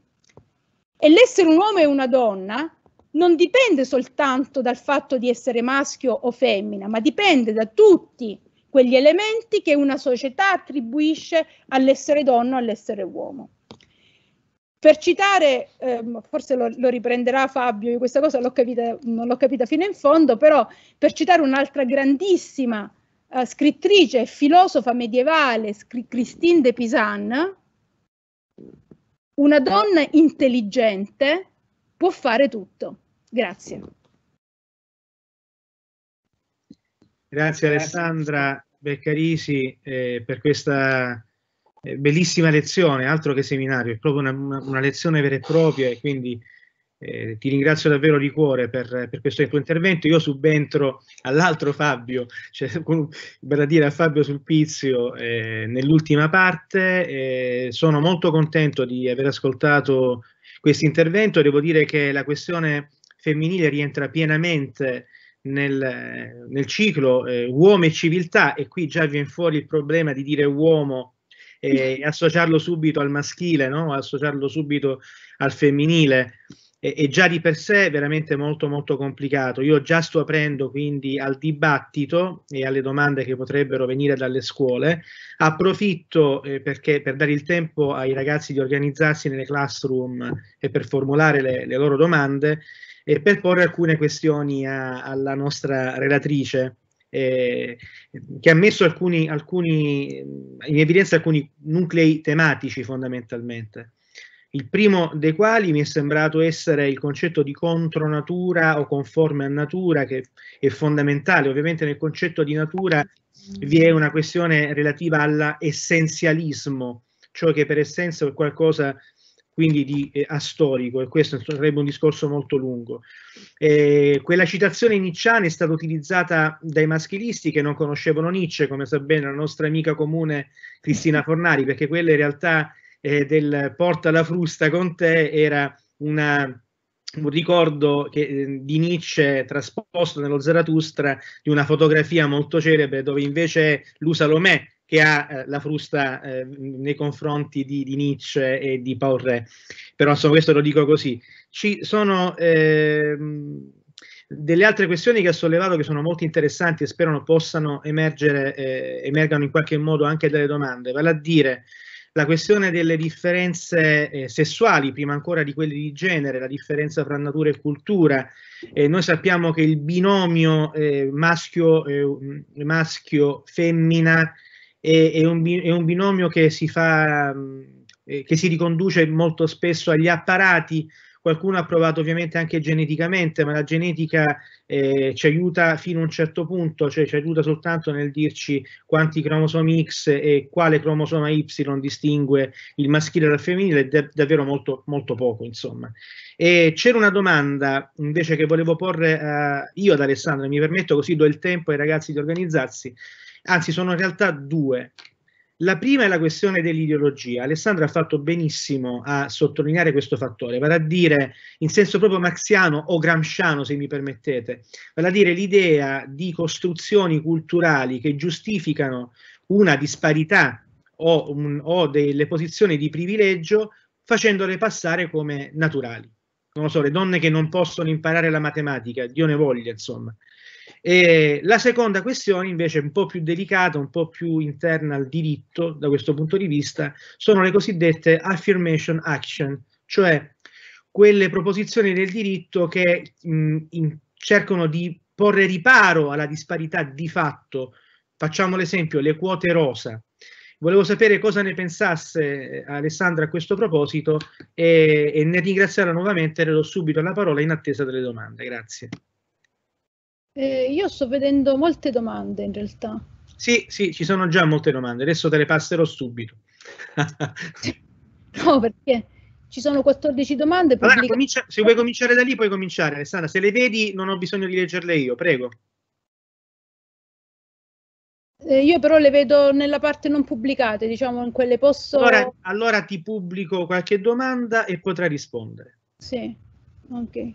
E l'essere un uomo e una donna non dipende soltanto dal fatto di essere maschio o femmina, ma dipende da tutti quegli elementi che una società attribuisce all'essere donna o all'essere uomo. Per citare, ehm, forse lo, lo, riprenderà Fabio, io questa cosa l'ho capita, non l'ho capita fino in fondo, però per citare un'altra grandissima eh, scrittrice e filosofa medievale, scri- Christine de Pisan, una donna intelligente può fare tutto. Grazie. Grazie Alessandra Beccarisi eh, per questa eh, bellissima lezione, altro che seminario, è proprio una, una, lezione vera e propria e quindi eh, ti ringrazio davvero di cuore per, per questo tuo intervento. Io subentro all'altro Fabio, cioè, con, per dire a Fabio Sulpizio, eh, nell'ultima parte. Eh, sono molto contento di aver ascoltato questo intervento. Devo dire che la questione femminile rientra pienamente nel, nel ciclo eh, uomo e civiltà e qui già viene fuori il problema di dire uomo e associarlo subito al maschile, no? associarlo subito al femminile è, già di per sé veramente molto molto complicato. Io già sto aprendo quindi al dibattito e alle domande che potrebbero venire dalle scuole. Approfitto eh, perché, per dare il tempo ai ragazzi di organizzarsi nelle classroom e per formulare le, le loro domande e per porre alcune questioni a, alla nostra relatrice. Eh, che ha messo alcuni, alcuni, in evidenza alcuni nuclei tematici fondamentalmente. Il primo dei quali mi è sembrato essere il concetto di contro natura o conforme a natura, che è fondamentale. Ovviamente nel concetto di natura vi è una questione relativa all'essenzialismo, ciò che per essenza è qualcosa quindi di eh, astorico, e questo sarebbe un discorso molto lungo. Eh, quella citazione nicciana è stata utilizzata dai maschilisti che non conoscevano Nietzsche, come sa bene la nostra amica comune Cristina Fornari, perché quella in realtà eh, del porta la frusta con te era una un ricordo che, eh, di Nietzsche trasposto nello Zarathustra di una fotografia molto celebre dove invece è Lusalomè che ha eh, la frusta eh, nei confronti di, di, Nietzsche e di Paul Re. Però insomma questo lo dico così. Ci sono eh, delle altre questioni che ha sollevato che sono molto interessanti e spero possano emergere, eh, emergano in qualche modo anche dalle domande, vale a dire la questione delle differenze eh, sessuali, prima ancora di quelle di genere, la differenza fra natura e cultura. Eh, noi sappiamo che il binomio eh, maschio, eh, maschio-femmina è, è, un, è un, binomio che si, fa, eh, che si riconduce molto spesso agli apparati qualcuno ha provato ovviamente anche geneticamente, ma la genetica eh, ci aiuta fino a un certo punto, cioè ci aiuta soltanto nel dirci quanti cromosomi X e quale cromosoma Y distingue il maschile dal femminile, è davvero molto, molto poco, insomma. E c'era una domanda invece che volevo porre a, eh, io ad Alessandra, mi permetto così do il tempo ai ragazzi di organizzarsi anzi sono in realtà due. La prima è la questione dell'ideologia. Alessandro ha fatto benissimo a sottolineare questo fattore, vale a dire in senso proprio marxiano o gramsciano, se mi permettete, vale a dire l'idea di costruzioni culturali che giustificano una disparità o, un, o delle posizioni di privilegio facendole passare come naturali non lo so, le donne che non possono imparare la matematica, Dio ne voglia, insomma, e la seconda questione invece un po' più delicata, un po' più interna al diritto da questo punto di vista, sono le cosiddette affirmation action, cioè quelle proposizioni del diritto che mh, in, cercano di porre riparo alla disparità di fatto. Facciamo l'esempio, le quote rosa. Volevo sapere cosa ne pensasse eh, Alessandra a questo proposito e, e ne ringraziarla nuovamente, le do subito la parola in attesa delle domande. Grazie. Eh, io sto vedendo molte domande in realtà. Sì, sì, ci sono già molte domande, adesso te le passerò subito. no, perché ci sono 14 domande. Allora, pubblica... comincia, se vuoi cominciare da lì, puoi cominciare, Alessandra. Se le vedi, non ho bisogno di leggerle io, prego. Eh, io però le vedo nella parte non pubblicata, diciamo in quelle posso. Allora, allora ti pubblico qualche domanda e potrai rispondere. Sì, ok.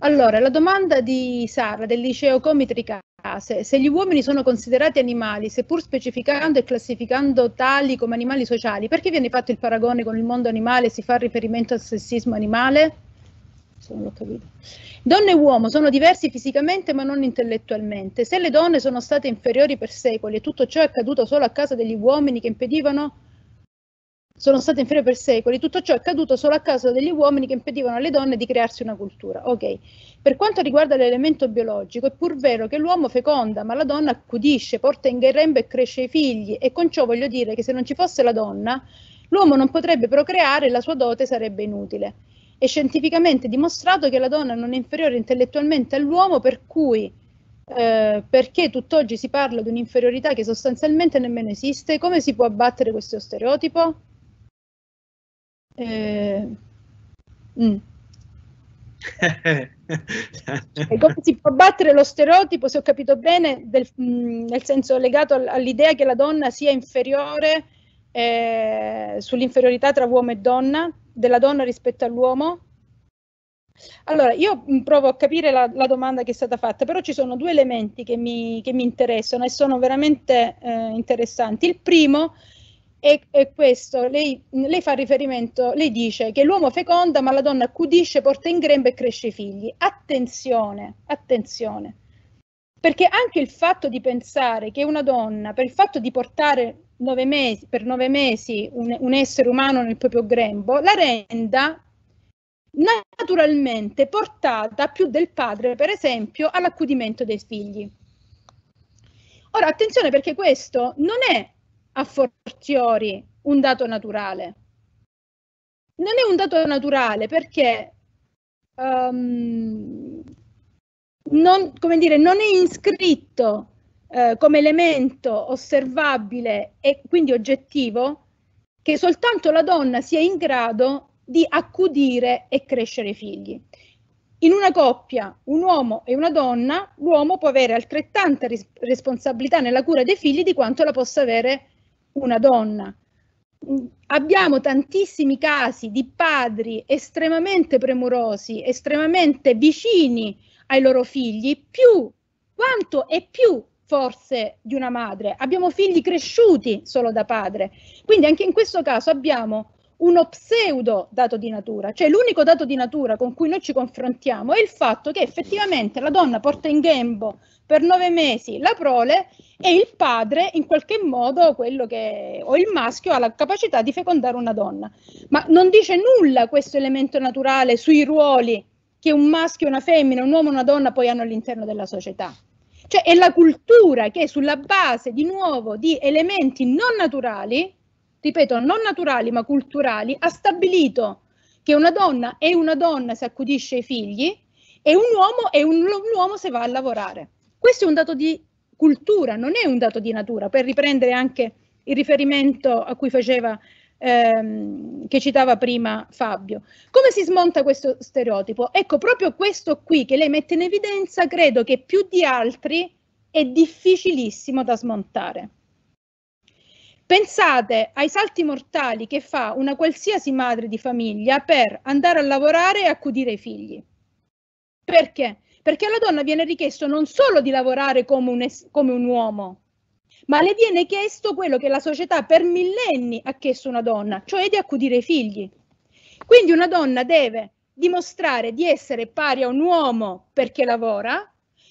Allora, la domanda di Sara del liceo Comitri Case, se gli uomini sono considerati animali, seppur specificando e classificando tali come animali sociali, perché viene fatto il paragone con il mondo animale e si fa riferimento al sessismo animale? non l'ho capito. Donne e uomo sono diversi fisicamente ma non intellettualmente. Se le donne sono state inferiori per secoli e tutto ciò è accaduto solo a causa degli uomini che impedivano sono state inferiori per secoli. Tutto ciò è accaduto solo a causa degli uomini che impedivano alle donne di crearsi una cultura. Ok. Per quanto riguarda l'elemento biologico, è pur vero che l'uomo feconda, ma la donna accudisce, porta in grembo e cresce i figli, e con ciò voglio dire che se non ci fosse la donna, l'uomo non potrebbe procreare e la sua dote sarebbe inutile. È scientificamente dimostrato che la donna non è inferiore intellettualmente all'uomo, per cui eh, perché tutt'oggi si parla di un'inferiorità che sostanzialmente nemmeno esiste? Come si può abbattere questo stereotipo? Eh, mm. e come si può battere lo stereotipo, se ho capito bene, del, mh, mm, nel senso legato all'idea che la donna sia inferiore eh, sull'inferiorità tra uomo e donna, della donna rispetto all'uomo? Allora, io mm, provo a capire la, la, domanda che è stata fatta, però ci sono due elementi che mi, che mi interessano e sono veramente eh, interessanti. Il primo è e, e questo, lei, lei, fa riferimento, lei dice che l'uomo feconda ma la donna accudisce, porta in grembo e cresce i figli. Attenzione, attenzione, perché anche il fatto di pensare che una donna, per il fatto di portare nove mesi, per nove mesi un, un essere umano nel proprio grembo, la renda naturalmente portata più del padre, per esempio, all'accudimento dei figli. Ora, attenzione perché questo non è a fortiori un dato naturale. Non è un dato naturale perché um, non, dire, non, è iscritto eh, come elemento osservabile e quindi oggettivo che soltanto la donna sia in grado di accudire e crescere i figli. In una coppia, un uomo e una donna, l'uomo può avere altrettanta ris- responsabilità nella cura dei figli di quanto la possa avere una donna. Mm, abbiamo tantissimi casi di padri estremamente premurosi, estremamente vicini ai loro figli, più quanto e più forse di una madre. Abbiamo figli cresciuti solo da padre. Quindi anche in questo caso abbiamo uno pseudo dato di natura, cioè l'unico dato di natura con cui noi ci confrontiamo è il fatto che effettivamente la donna porta in gambo per nove mesi la prole e il padre, in qualche modo, quello che, o il maschio, ha la capacità di fecondare una donna. Ma non dice nulla questo elemento naturale sui ruoli che un maschio, una femmina, un uomo e una donna poi hanno all'interno della società. Cioè è la cultura che sulla base di nuovo di elementi non naturali, ripeto, non naturali ma culturali, ha stabilito che una donna è una donna se accudisce i figli e un uomo è un, un uomo se va a lavorare. Questo è un dato di cultura, non è un dato di natura, per riprendere anche il riferimento a cui faceva ehm, che citava prima Fabio. Come si smonta questo stereotipo? Ecco, proprio questo qui che lei mette in evidenza, credo che più di altri è difficilissimo da smontare. Pensate ai salti mortali che fa una qualsiasi madre di famiglia per andare a lavorare e accudire i figli. Perché? perché alla donna viene richiesto non solo di lavorare come un, es- come un uomo, ma le viene chiesto quello che la società per millenni ha chiesto a una donna, cioè di accudire i figli. Quindi una donna deve dimostrare di essere pari a un uomo perché lavora,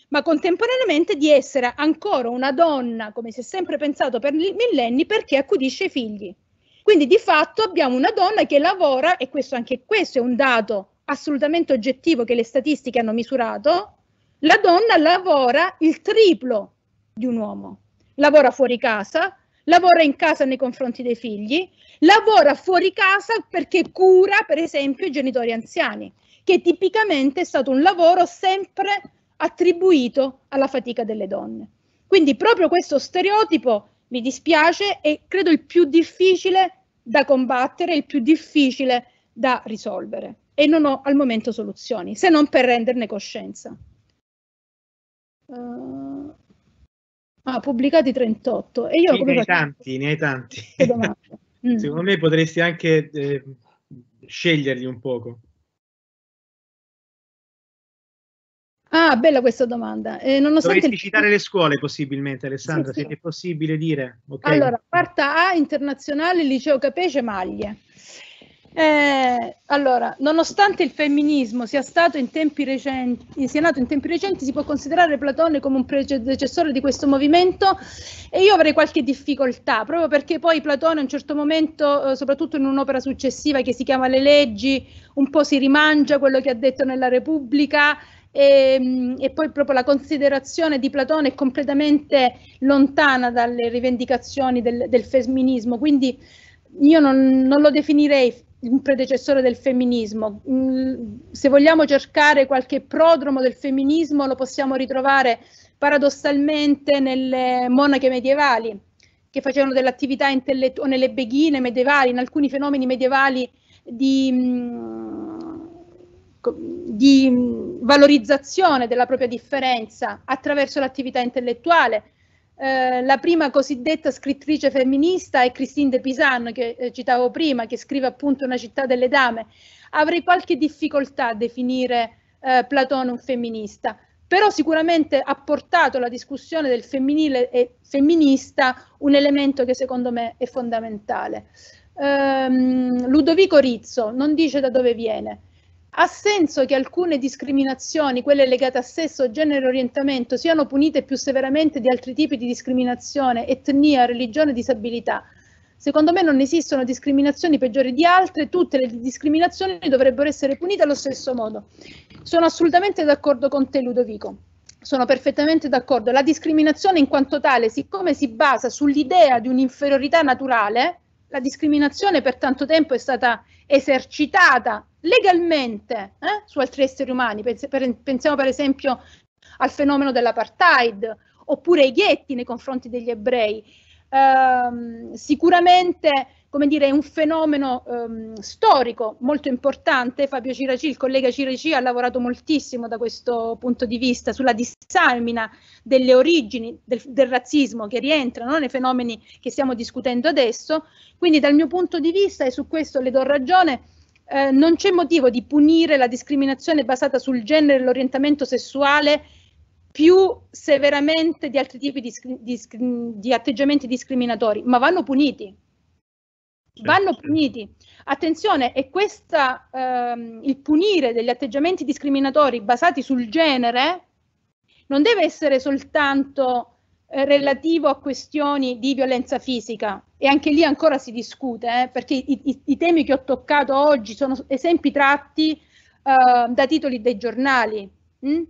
ma contemporaneamente di essere ancora una donna, come si è sempre pensato per millenni, perché accudisce i figli. Quindi di fatto abbiamo una donna che lavora, e questo anche questo è un dato assolutamente oggettivo che le statistiche hanno misurato, la donna lavora il triplo di un uomo. Lavora fuori casa, lavora in casa nei confronti dei figli, lavora fuori casa perché cura, per esempio, i genitori anziani, che tipicamente è stato un lavoro sempre attribuito alla fatica delle donne. Quindi proprio questo stereotipo, mi dispiace, è credo il più difficile da combattere, il più difficile da risolvere e non ho al momento soluzioni, se non per renderne coscienza. Uh, ah, pubblicati 38 e io sì, ne hai tanti, ne hai tanti. Mm. Secondo me potresti anche eh, sceglierli un poco. Ah, bella questa domanda. Eh, nonostante Dovresti il... citare le scuole possibilmente, Alessandra, sì, sì. se è possibile dire. Okay. Allora, quarta A, internazionale, liceo Capece, Maglie. Eh, allora, nonostante il femminismo sia, stato in tempi recenti, sia, nato in tempi recenti, si può considerare Platone come un predecessore di questo movimento e io avrei qualche difficoltà, proprio perché poi Platone a un certo momento, eh, soprattutto in un'opera successiva che si chiama Le leggi, un po' si rimangia quello che ha detto nella Repubblica, e, mm, e, poi proprio la considerazione di Platone è completamente lontana dalle rivendicazioni del, del femminismo, quindi io non, non, lo definirei un predecessore del femminismo. Mm, se vogliamo cercare qualche prodromo del femminismo lo possiamo ritrovare paradossalmente nelle monache medievali che facevano dell'attività intellettuale, nelle beghine medievali, in alcuni fenomeni medievali di, mm, di mm, valorizzazione della propria differenza attraverso l'attività intellettuale eh, la prima cosiddetta scrittrice femminista è Christine de Pisan, che eh, citavo prima, che scrive appunto Una città delle dame. Avrei qualche difficoltà a definire eh, Platone un femminista, però sicuramente ha portato alla discussione del femminile e femminista un elemento che secondo me è fondamentale. Um, Ludovico Rizzo non dice da dove viene, ha senso che alcune discriminazioni, quelle legate a sesso, genere e orientamento, siano punite più severamente di altri tipi di discriminazione, etnia, religione e disabilità. Secondo me non esistono discriminazioni peggiori di altre, tutte le discriminazioni dovrebbero essere punite allo stesso modo. Sono assolutamente d'accordo con te Ludovico. Sono perfettamente d'accordo. La discriminazione in quanto tale, siccome si basa sull'idea di un'inferiorità naturale, la discriminazione per tanto tempo è stata esercitata legalmente eh, su altri esseri umani. pensiamo per esempio al fenomeno dell'apartheid oppure ai ghetti nei confronti degli ebrei. Eh, sicuramente come dire, è un fenomeno ehm, storico molto importante. Fabio Ciraci, il collega Ciraci, ha lavorato moltissimo da questo punto di vista sulla dissalmina delle origini del, del razzismo che rientrano nei fenomeni che stiamo discutendo adesso. Quindi dal mio punto di vista, e su questo le do ragione, eh, non c'è motivo di punire la discriminazione basata sul genere e l'orientamento sessuale più severamente di altri tipi di, di, di atteggiamenti discriminatori, ma vanno puniti. Vanno puniti. Attenzione, è questa, ehm, il punire degli atteggiamenti discriminatori basati sul genere non deve essere soltanto eh, relativo a questioni di violenza fisica e anche lì ancora si discute eh, perché i, i, i, temi che ho toccato oggi sono esempi tratti eh, da titoli dei giornali. Mh? Mm?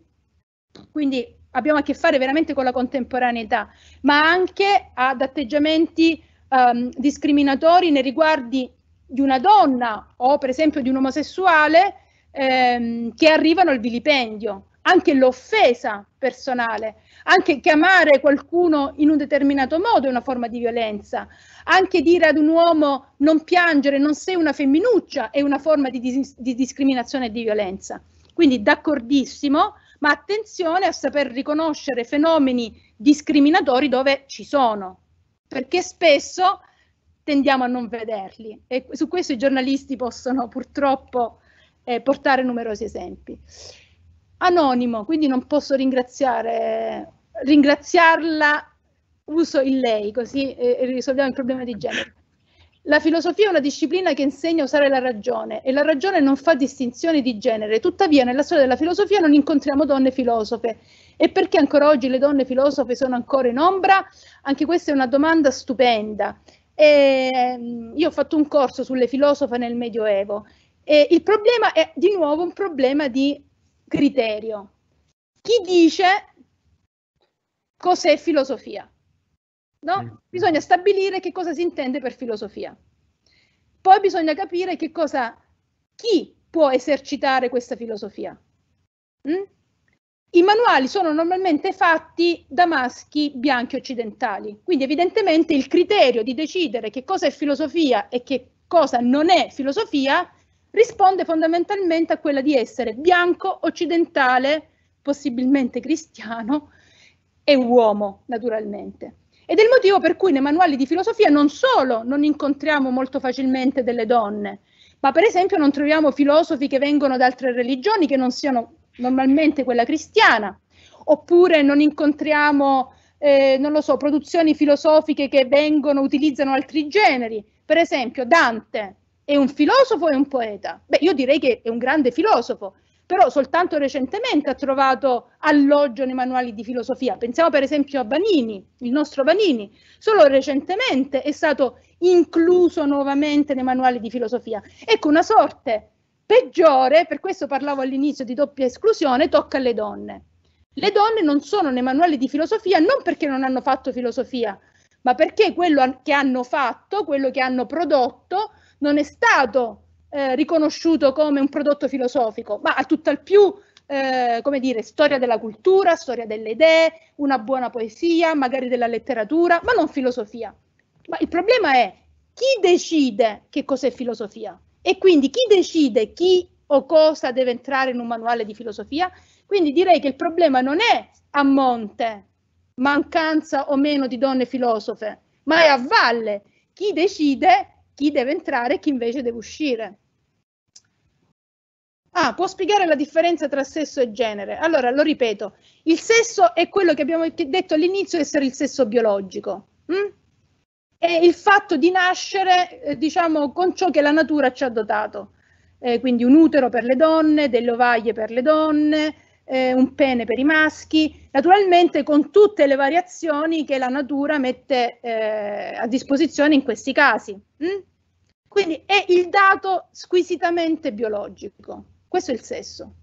Quindi abbiamo a che fare veramente con la contemporaneità, ma anche ad atteggiamenti ehm, discriminatori nei riguardi di una donna o per esempio di un omosessuale ehm, che arrivano al vilipendio anche l'offesa personale, anche chiamare qualcuno in un determinato modo è una forma di violenza, anche dire ad un uomo non piangere, non sei una femminuccia è una forma di, dis di discriminazione e di violenza. Quindi d'accordissimo, ma attenzione a saper riconoscere fenomeni discriminatori dove ci sono, perché spesso tendiamo a non vederli e su questo i giornalisti possono purtroppo eh, portare numerosi esempi anonimo, quindi non posso ringraziare, ringraziarla, uso il lei, così eh, risolviamo il problema di genere. La filosofia è una disciplina che insegna a usare la ragione e la ragione non fa distinzioni di genere, tuttavia nella storia della filosofia non incontriamo donne filosofe. E perché ancora oggi le donne filosofe sono ancora in ombra? Anche questa è una domanda stupenda. E, mm, io ho fatto un corso sulle filosofe nel Medioevo e il problema è di nuovo un problema di criterio. Chi dice cos'è filosofia? No? Mm. Bisogna stabilire che cosa si intende per filosofia. Poi bisogna capire che cosa, chi può esercitare questa filosofia. Mm? I manuali sono normalmente fatti da maschi bianchi occidentali, quindi evidentemente il criterio di decidere che cosa è filosofia e che cosa non è filosofia risponde fondamentalmente a quella di essere bianco, occidentale, possibilmente cristiano e uomo, naturalmente. Ed è il motivo per cui nei manuali di filosofia non solo non incontriamo molto facilmente delle donne, ma per esempio non troviamo filosofi che vengono da altre religioni che non siano normalmente quella cristiana, oppure non incontriamo, eh, non lo so, produzioni filosofiche che vengono, utilizzano altri generi. Per esempio Dante, è un filosofo e un poeta? Beh, io direi che è un grande filosofo, però soltanto recentemente ha trovato alloggio nei manuali di filosofia. Pensiamo per esempio a Vanini, il nostro Vanini, solo recentemente è stato incluso nuovamente nei manuali di filosofia. Ecco, una sorte peggiore, per questo parlavo all'inizio di doppia esclusione, tocca alle donne. Le donne non sono nei manuali di filosofia non perché non hanno fatto filosofia, ma perché quello che hanno fatto, quello che hanno prodotto, non è stato eh, riconosciuto come un prodotto filosofico, ma a tutt'al più, eh, come dire, storia della cultura, storia delle idee, una buona poesia, magari della letteratura, ma non filosofia. Ma il problema è chi decide che cos'è filosofia e quindi chi decide chi o cosa deve entrare in un manuale di filosofia. Quindi direi che il problema non è a monte, mancanza o meno di donne filosofe, ma è a valle. Chi decide chi deve entrare e chi invece deve uscire. Ah, può spiegare la differenza tra sesso e genere. Allora, lo ripeto, il sesso è quello che abbiamo detto all'inizio essere il sesso biologico. Hm? È il fatto di nascere, eh, diciamo, con ciò che la natura ci ha dotato. Eh, quindi un utero per le donne, delle ovaie per le donne, eh, un pene per i maschi, naturalmente con tutte le variazioni che la natura mette eh, a disposizione in questi casi. Mm? Quindi è il dato squisitamente biologico, questo è il sesso,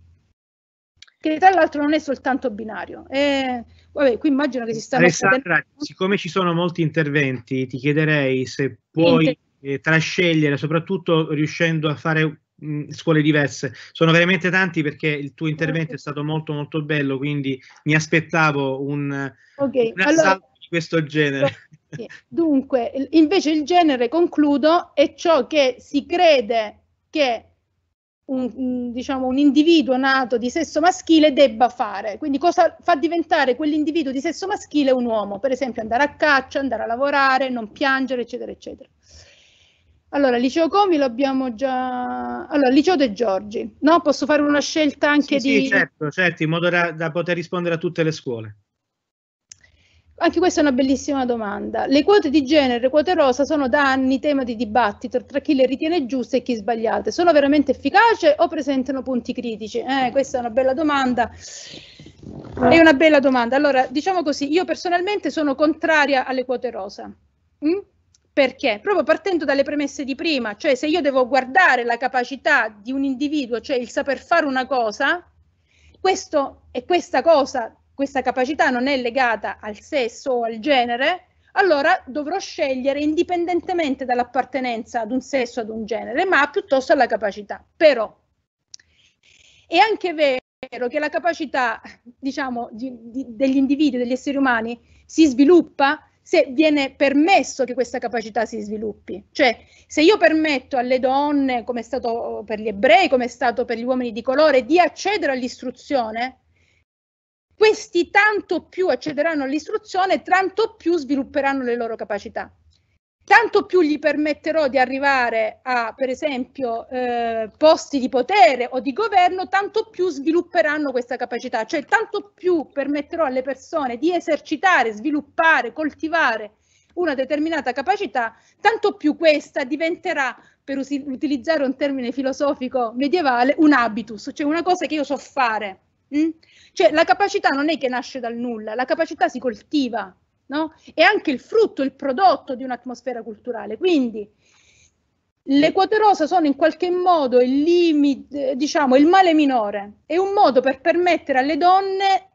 che tra l'altro non è soltanto binario. E, vabbè, qui immagino che si stanno... Alessandra, siccome ci sono molti interventi, ti chiederei se puoi eh, trascegliere, soprattutto riuscendo a fare Mm, scuole diverse. Sono veramente tanti perché il tuo intervento è stato molto molto bello, quindi mi aspettavo un, okay. un allora, di questo genere. Sì. Dunque, invece il genere, concludo, è ciò che si crede che un, mm, diciamo, un individuo nato di sesso maschile debba fare. Quindi cosa fa diventare quell'individuo di sesso maschile un uomo? Per esempio andare a caccia, andare a lavorare, non piangere, eccetera, eccetera. Allora, liceo Comi l'abbiamo già... Allora, liceo De Giorgi, no? Posso fare una scelta anche sì, di... Sì, certo, certo, in modo da, da poter rispondere a tutte le scuole. Anche questa è una bellissima domanda. Le quote di genere, quote rosa, sono da anni tema di dibattito tra chi le ritiene giuste e chi sbagliate. Sono veramente efficaci o presentano punti critici? Eh, questa è una bella domanda. È una bella domanda. Allora, diciamo così, io personalmente sono contraria alle quote rosa. Mm? Perché? Proprio partendo dalle premesse di prima, cioè se io devo guardare la capacità di un individuo, cioè il saper fare una cosa, questo e questa cosa, questa capacità non è legata al sesso o al genere, allora dovrò scegliere indipendentemente dall'appartenenza ad un sesso, o ad un genere, ma piuttosto alla capacità. Però è anche vero che la capacità, diciamo, di, di, degli individui, degli esseri umani, si sviluppa se viene permesso che questa capacità si sviluppi. Cioè, se io permetto alle donne, come è stato per gli ebrei, come è stato per gli uomini di colore, di accedere all'istruzione, questi tanto più accederanno all'istruzione, tanto più svilupperanno le loro capacità tanto più gli permetterò di arrivare a, per esempio, eh, posti di potere o di governo, tanto più svilupperanno questa capacità, cioè tanto più permetterò alle persone di esercitare, sviluppare, coltivare una determinata capacità, tanto più questa diventerà, per usi- utilizzare un termine filosofico medievale, un habitus, cioè una cosa che io so fare. Mm? Cioè la capacità non è che nasce dal nulla, la capacità si coltiva, no? è anche il frutto, il prodotto di un'atmosfera culturale. Quindi le quote rosa sono in qualche modo il limite, eh, diciamo, il male minore, è un modo per permettere alle donne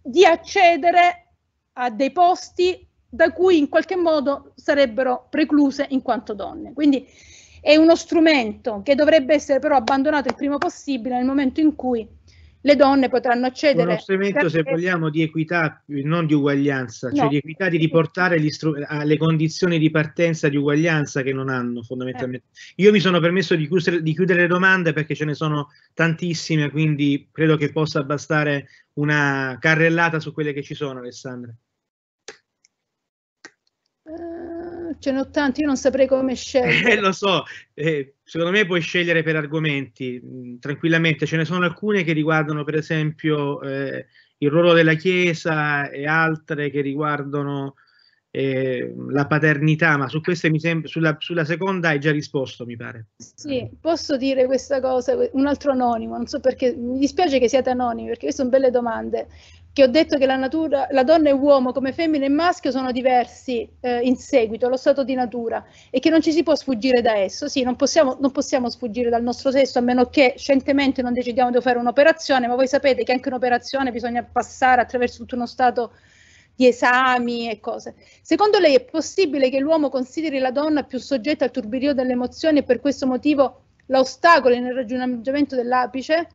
di accedere a dei posti da cui in qualche modo sarebbero precluse in quanto donne. Quindi è uno strumento che dovrebbe essere però abbandonato il prima possibile nel momento in cui le donne potranno accedere. Un strumento se vogliamo, di equità, non di uguaglianza, cioè no. cioè di equità di riportare gli alle condizioni di partenza di uguaglianza che non hanno fondamentalmente. Eh. Io mi sono permesso di, di chiudere le domande perché ce ne sono tantissime, quindi credo che possa bastare una carrellata su quelle che ci sono, Alessandra. Ce ne ho tanti, io non saprei come scegliere. Eh, lo so, eh, secondo me puoi scegliere per argomenti mh, mm, tranquillamente. Ce ne sono alcune che riguardano, per esempio, eh, il ruolo della Chiesa e altre che riguardano eh, la paternità, ma su queste mi sembra sulla, sulla, seconda hai già risposto, mi pare. Sì, posso dire questa cosa, un altro anonimo, non so perché, mi dispiace che siate anonimi, perché queste sono belle domande che ho detto che la, natura, la donna e uomo come femmina e maschio sono diversi eh, in seguito, lo stato di natura, e che non ci si può sfuggire da esso. Sì, non possiamo, non possiamo sfuggire dal nostro sesso a meno che scientemente non decidiamo di fare un'operazione, ma voi sapete che anche un'operazione bisogna passare attraverso tutto uno stato di esami e cose. Secondo lei è possibile che l'uomo consideri la donna più soggetta al turbilio delle emozioni e per questo motivo l'ostacolo nel raggiungimento dell'apice?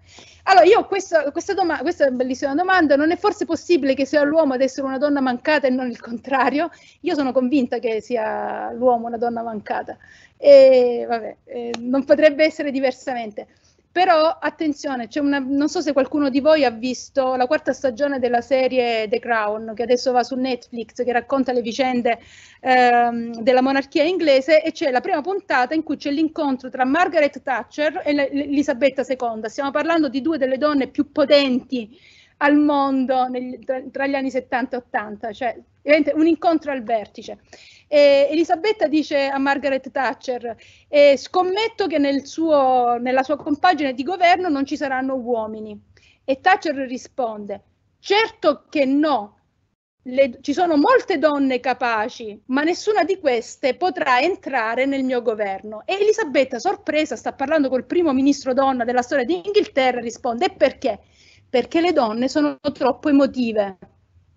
Allora, io ho questa, questa, doma- questa è una bellissima domanda, non è forse possibile che sia l'uomo ad essere una donna mancata e non il contrario? Io sono convinta che sia l'uomo una donna mancata e vabbè, eh, non potrebbe essere diversamente. Però attenzione, una, non so se qualcuno di voi ha visto la quarta stagione della serie The Crown, che adesso va su Netflix, che racconta le vicende ehm, della monarchia inglese, e c'è la prima puntata in cui c'è l'incontro tra Margaret Thatcher e Elisabetta II. Stiamo parlando di due delle donne più potenti al mondo nel, tra, tra, gli anni 70 e 80, cioè un incontro al vertice. E Elisabetta dice a Margaret Thatcher, eh, scommetto che nel suo, nella sua compagine di governo non ci saranno uomini. E Thatcher risponde, certo che no, le, ci sono molte donne capaci, ma nessuna di queste potrà entrare nel mio governo. E Elisabetta, sorpresa, sta parlando col primo ministro donna della storia d'Inghilterra, risponde: E perché? Perché le donne sono troppo emotive.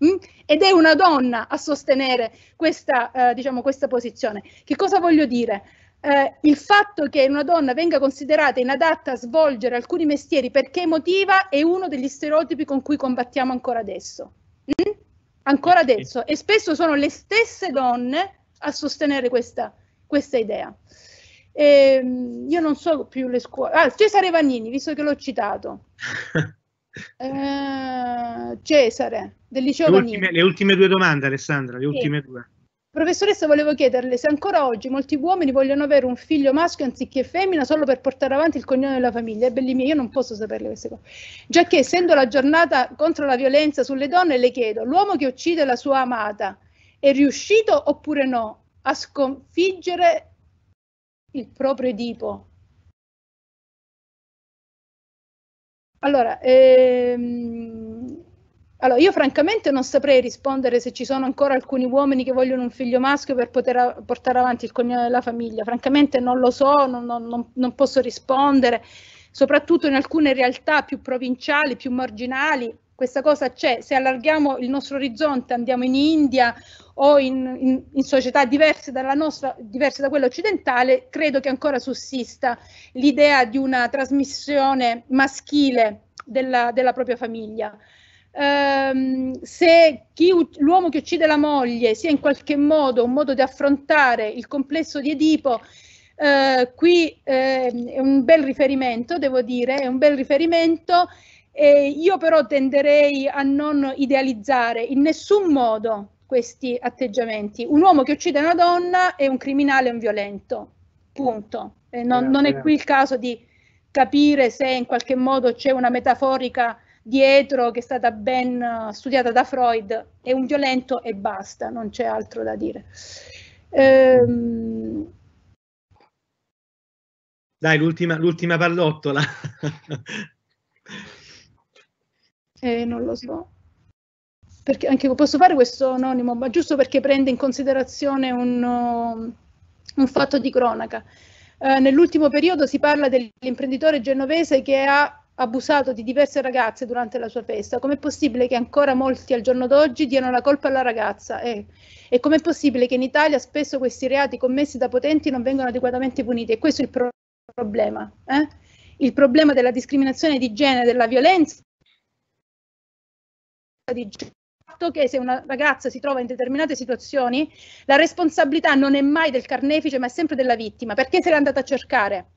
Mm? Ed è una donna a sostenere questa, eh, diciamo, questa posizione. Che cosa voglio dire? Eh, il fatto che una donna venga considerata inadatta a svolgere alcuni mestieri perché emotiva è uno degli stereotipi con cui combattiamo ancora adesso. Mm? Ancora adesso. E spesso sono le stesse donne a sostenere questa, questa idea. E, ehm, io non so più le scuole. Ah, Cesare Vannini, visto che l'ho citato. Eh, Cesare, del liceo le ultime, le ultime due domande, Alessandra, le sì. ultime due. Professoressa, volevo chiederle se ancora oggi molti uomini vogliono avere un figlio maschio anziché femmina solo per portare avanti il cognome della famiglia. E belli miei, io non posso saperle queste cose. Giacché, essendo la giornata contro la violenza sulle donne, le chiedo, l'uomo che uccide la sua amata è riuscito oppure no a sconfiggere il proprio Edipo? Allora, ehm, allora, io francamente non saprei rispondere se ci sono ancora alcuni uomini che vogliono un figlio maschio per poter portare avanti il cognome della famiglia. Francamente non lo so, non, non, non posso rispondere, soprattutto in alcune realtà più provinciali, più marginali, questa cosa c'è, se allarghiamo il nostro orizzonte, andiamo in India o in, in, in società diverse, nostra, diverse da quella occidentale, credo che ancora sussista l'idea di una trasmissione maschile della, della propria famiglia. Ehm, se chi, l'uomo che uccide la moglie sia in qualche modo un modo di affrontare il complesso di Edipo, eh, qui eh, è un bel riferimento, devo dire, è un bel riferimento eh, io però tenderei a non idealizzare in nessun modo questi atteggiamenti. Un uomo che uccide una donna è un criminale, è un violento, punto. Eh, non, non è qui il caso di capire se in qualche modo c'è una metaforica dietro che è stata ben eh, studiata da Freud, è un violento e basta, non c'è altro da dire. Ehm... Dai, l'ultima, l'ultima pallottola. Eh, non lo so. Perché anche posso fare questo anonimo, ma giusto perché prende in considerazione un, um, un fatto di cronaca. Eh, nell'ultimo periodo si parla dell'imprenditore genovese che ha abusato di diverse ragazze durante la sua festa. Com'è possibile che ancora molti al giorno d'oggi diano la colpa alla ragazza? Eh, e com'è possibile che in Italia spesso questi reati commessi da potenti non vengano adeguatamente puniti? E questo è il pro problema. Eh? Il problema della discriminazione di genere, della violenza di fatto che se una ragazza si trova in determinate situazioni, la responsabilità non è mai del carnefice, ma è sempre della vittima. Perché se l'è andata a cercare?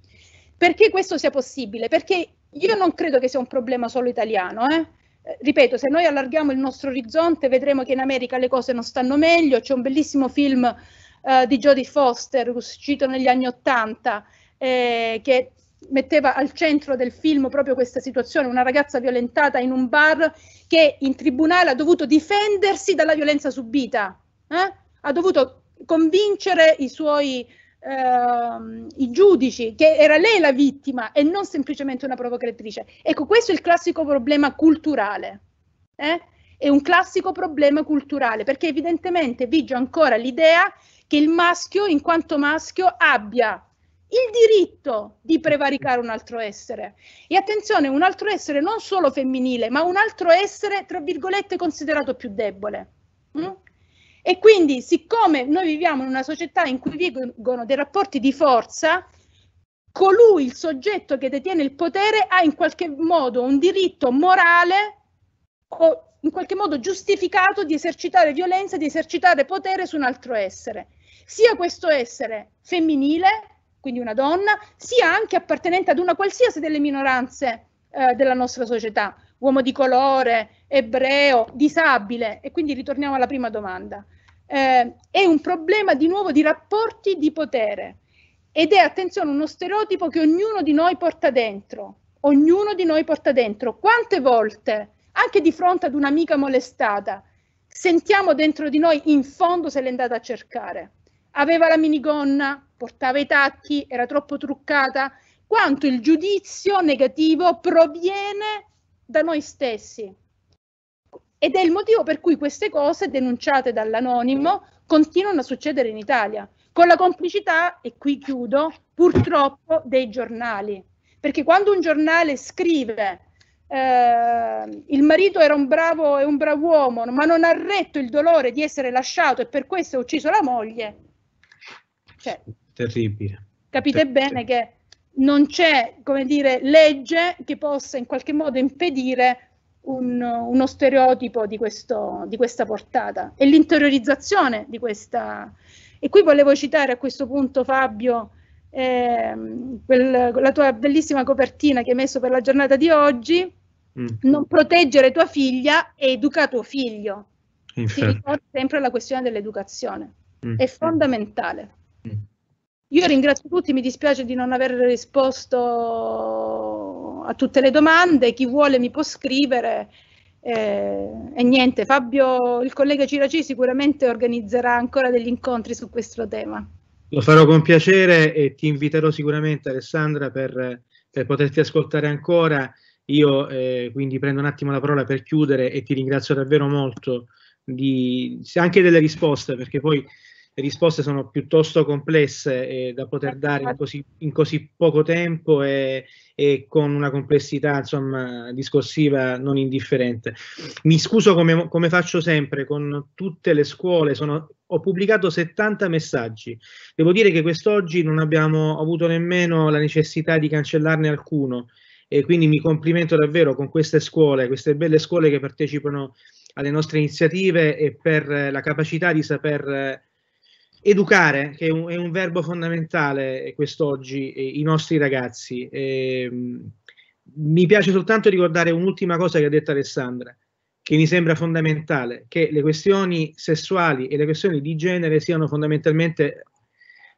Perché questo sia possibile? Perché io non credo che sia un problema solo italiano, eh? eh ripeto, se noi allarghiamo il nostro orizzonte vedremo che in America le cose non stanno meglio, c'è un bellissimo film eh, di Jodie Foster uscito negli anni Ottanta eh, che metteva al centro del film proprio questa situazione, una ragazza violentata in un bar che in tribunale ha dovuto difendersi dalla violenza subita, eh? ha dovuto convincere i suoi eh, i giudici che era lei la vittima e non semplicemente una provocatrice. Ecco, questo è il classico problema culturale. Eh? È un classico problema culturale perché evidentemente vige ancora l'idea che il maschio, in quanto maschio, abbia il diritto di prevaricare un altro essere. E attenzione, un altro essere non solo femminile, ma un altro essere, tra virgolette, considerato più debole. Mm? E quindi, siccome noi viviamo in una società in cui vigono dei rapporti di forza, colui, il soggetto che detiene il potere, ha in qualche modo un diritto morale o in qualche modo giustificato di esercitare violenza, di esercitare potere su un altro essere, sia questo essere femminile quindi una donna, sia anche appartenente ad una qualsiasi delle minoranze eh, della nostra società, uomo di colore, ebreo, disabile. E quindi ritorniamo alla prima domanda. Eh, è un problema di nuovo di rapporti di potere ed è, attenzione, uno stereotipo che ognuno di noi porta dentro. Ognuno di noi porta dentro. Quante volte, anche di fronte ad un'amica molestata, sentiamo dentro di noi, in fondo se l'è andata a cercare. Aveva la minigonna, portava i tacchi, era troppo truccata, quanto il giudizio negativo proviene da noi stessi. Ed è il motivo per cui queste cose denunciate dall'anonimo continuano a succedere in Italia, con la complicità, e qui chiudo, purtroppo dei giornali. Perché quando un giornale scrive eh, il marito era un bravo e un bravo uomo, ma non ha retto il dolore di essere lasciato e per questo ha ucciso la moglie, cioè, Terribile. Capite Terribile. bene che non c'è, come dire, legge che possa in qualche modo impedire un, uno stereotipo di, questo, di, questa portata e l'interiorizzazione di questa. E qui volevo citare a questo punto Fabio eh, quel, la tua bellissima copertina che hai messo per la giornata di oggi, mm. non proteggere tua figlia e educa tuo figlio. Infatti. Si ricorda sempre la questione dell'educazione, mm. è fondamentale. Mm. Io ringrazio tutti, mi dispiace di non aver risposto a tutte le domande, chi vuole mi può scrivere. Eh, e niente, Fabio, il collega Ciraci sicuramente organizzerà ancora degli incontri su questo tema. Lo farò con piacere e ti inviterò sicuramente Alessandra per, per poterti ascoltare ancora. Io eh, quindi prendo un attimo la parola per chiudere e ti ringrazio davvero molto di, anche delle risposte perché poi le risposte sono piuttosto complesse eh, da poter dare in così, in così poco tempo e, e, con una complessità insomma, discorsiva non indifferente. Mi scuso come, come faccio sempre con tutte le scuole, sono, ho pubblicato 70 messaggi. Devo dire che quest'oggi non abbiamo avuto nemmeno la necessità di cancellarne alcuno e quindi mi complimento davvero con queste scuole, queste belle scuole che partecipano alle nostre iniziative e per la capacità di saper educare, che è un, è un verbo fondamentale eh, quest'oggi, eh, i nostri ragazzi. Eh, mi piace soltanto ricordare un'ultima cosa che ha detto Alessandra, che mi sembra fondamentale, che le questioni sessuali e le questioni di genere siano fondamentalmente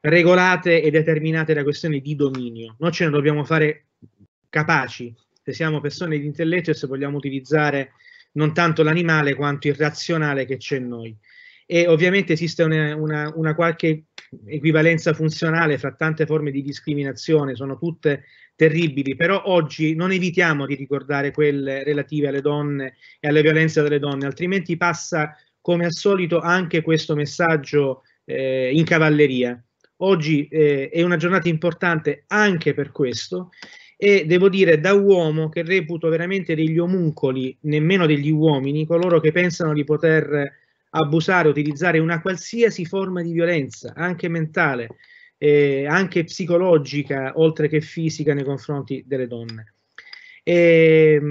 regolate e determinate da questioni di dominio. Noi ce ne dobbiamo fare capaci, se siamo persone di intelletto e se vogliamo utilizzare non tanto l'animale quanto il razionale che c'è in noi e ovviamente esiste una, una, una qualche equivalenza funzionale fra tante forme di discriminazione, sono tutte terribili, però oggi non evitiamo di ricordare quelle relative alle donne e alle violenze delle donne, altrimenti passa come al solito anche questo messaggio eh, in cavalleria. Oggi eh, è una giornata importante anche per questo e devo dire da uomo che reputo veramente degli omuncoli, nemmeno degli uomini, coloro che pensano di poter abusare, utilizzare una qualsiasi forma di violenza, anche mentale, eh, anche psicologica, oltre che fisica nei confronti delle donne. E, ehm,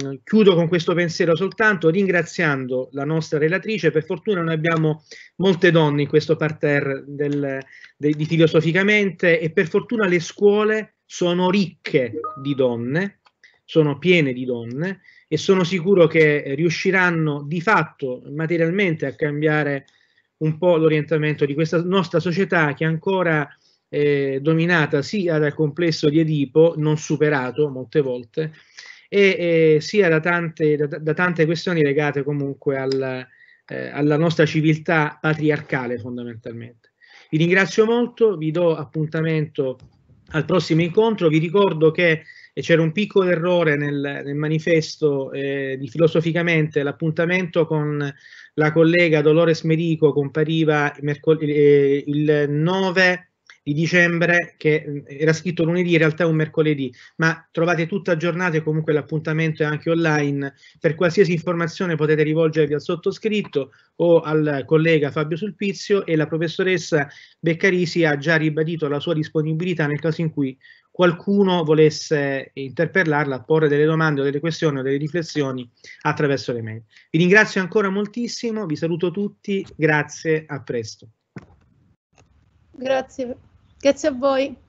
mh, chiudo con questo pensiero soltanto ringraziando la nostra relatrice, per fortuna noi abbiamo molte donne in questo parterre del, de, di filosoficamente e per fortuna le scuole sono ricche di donne, sono piene di donne e sono sicuro che riusciranno di fatto materialmente a cambiare un po' l'orientamento di questa nostra società che ancora eh, dominata sia dal complesso di Edipo, non superato molte volte, e eh, sia da tante, da, da tante, questioni legate comunque al, eh, alla nostra civiltà patriarcale fondamentalmente. Vi ringrazio molto, vi do appuntamento al prossimo incontro, vi ricordo che e c'era un piccolo errore nel, nel manifesto eh, di filosoficamente l'appuntamento con la collega Dolores Medico compariva eh, il 9 di dicembre che mm, era scritto lunedì, in realtà è un mercoledì, ma trovate tutta giornata e comunque l'appuntamento è anche online. Per qualsiasi informazione potete rivolgervi al sottoscritto o al collega Fabio Sulpizio e la professoressa Beccarisi ha già ribadito la sua disponibilità nel caso in cui qualcuno volesse interpellarla, porre delle domande o delle questioni o delle riflessioni attraverso le mail. Vi ringrazio ancora moltissimo, vi saluto tutti, grazie, a presto. Grazie, grazie a voi.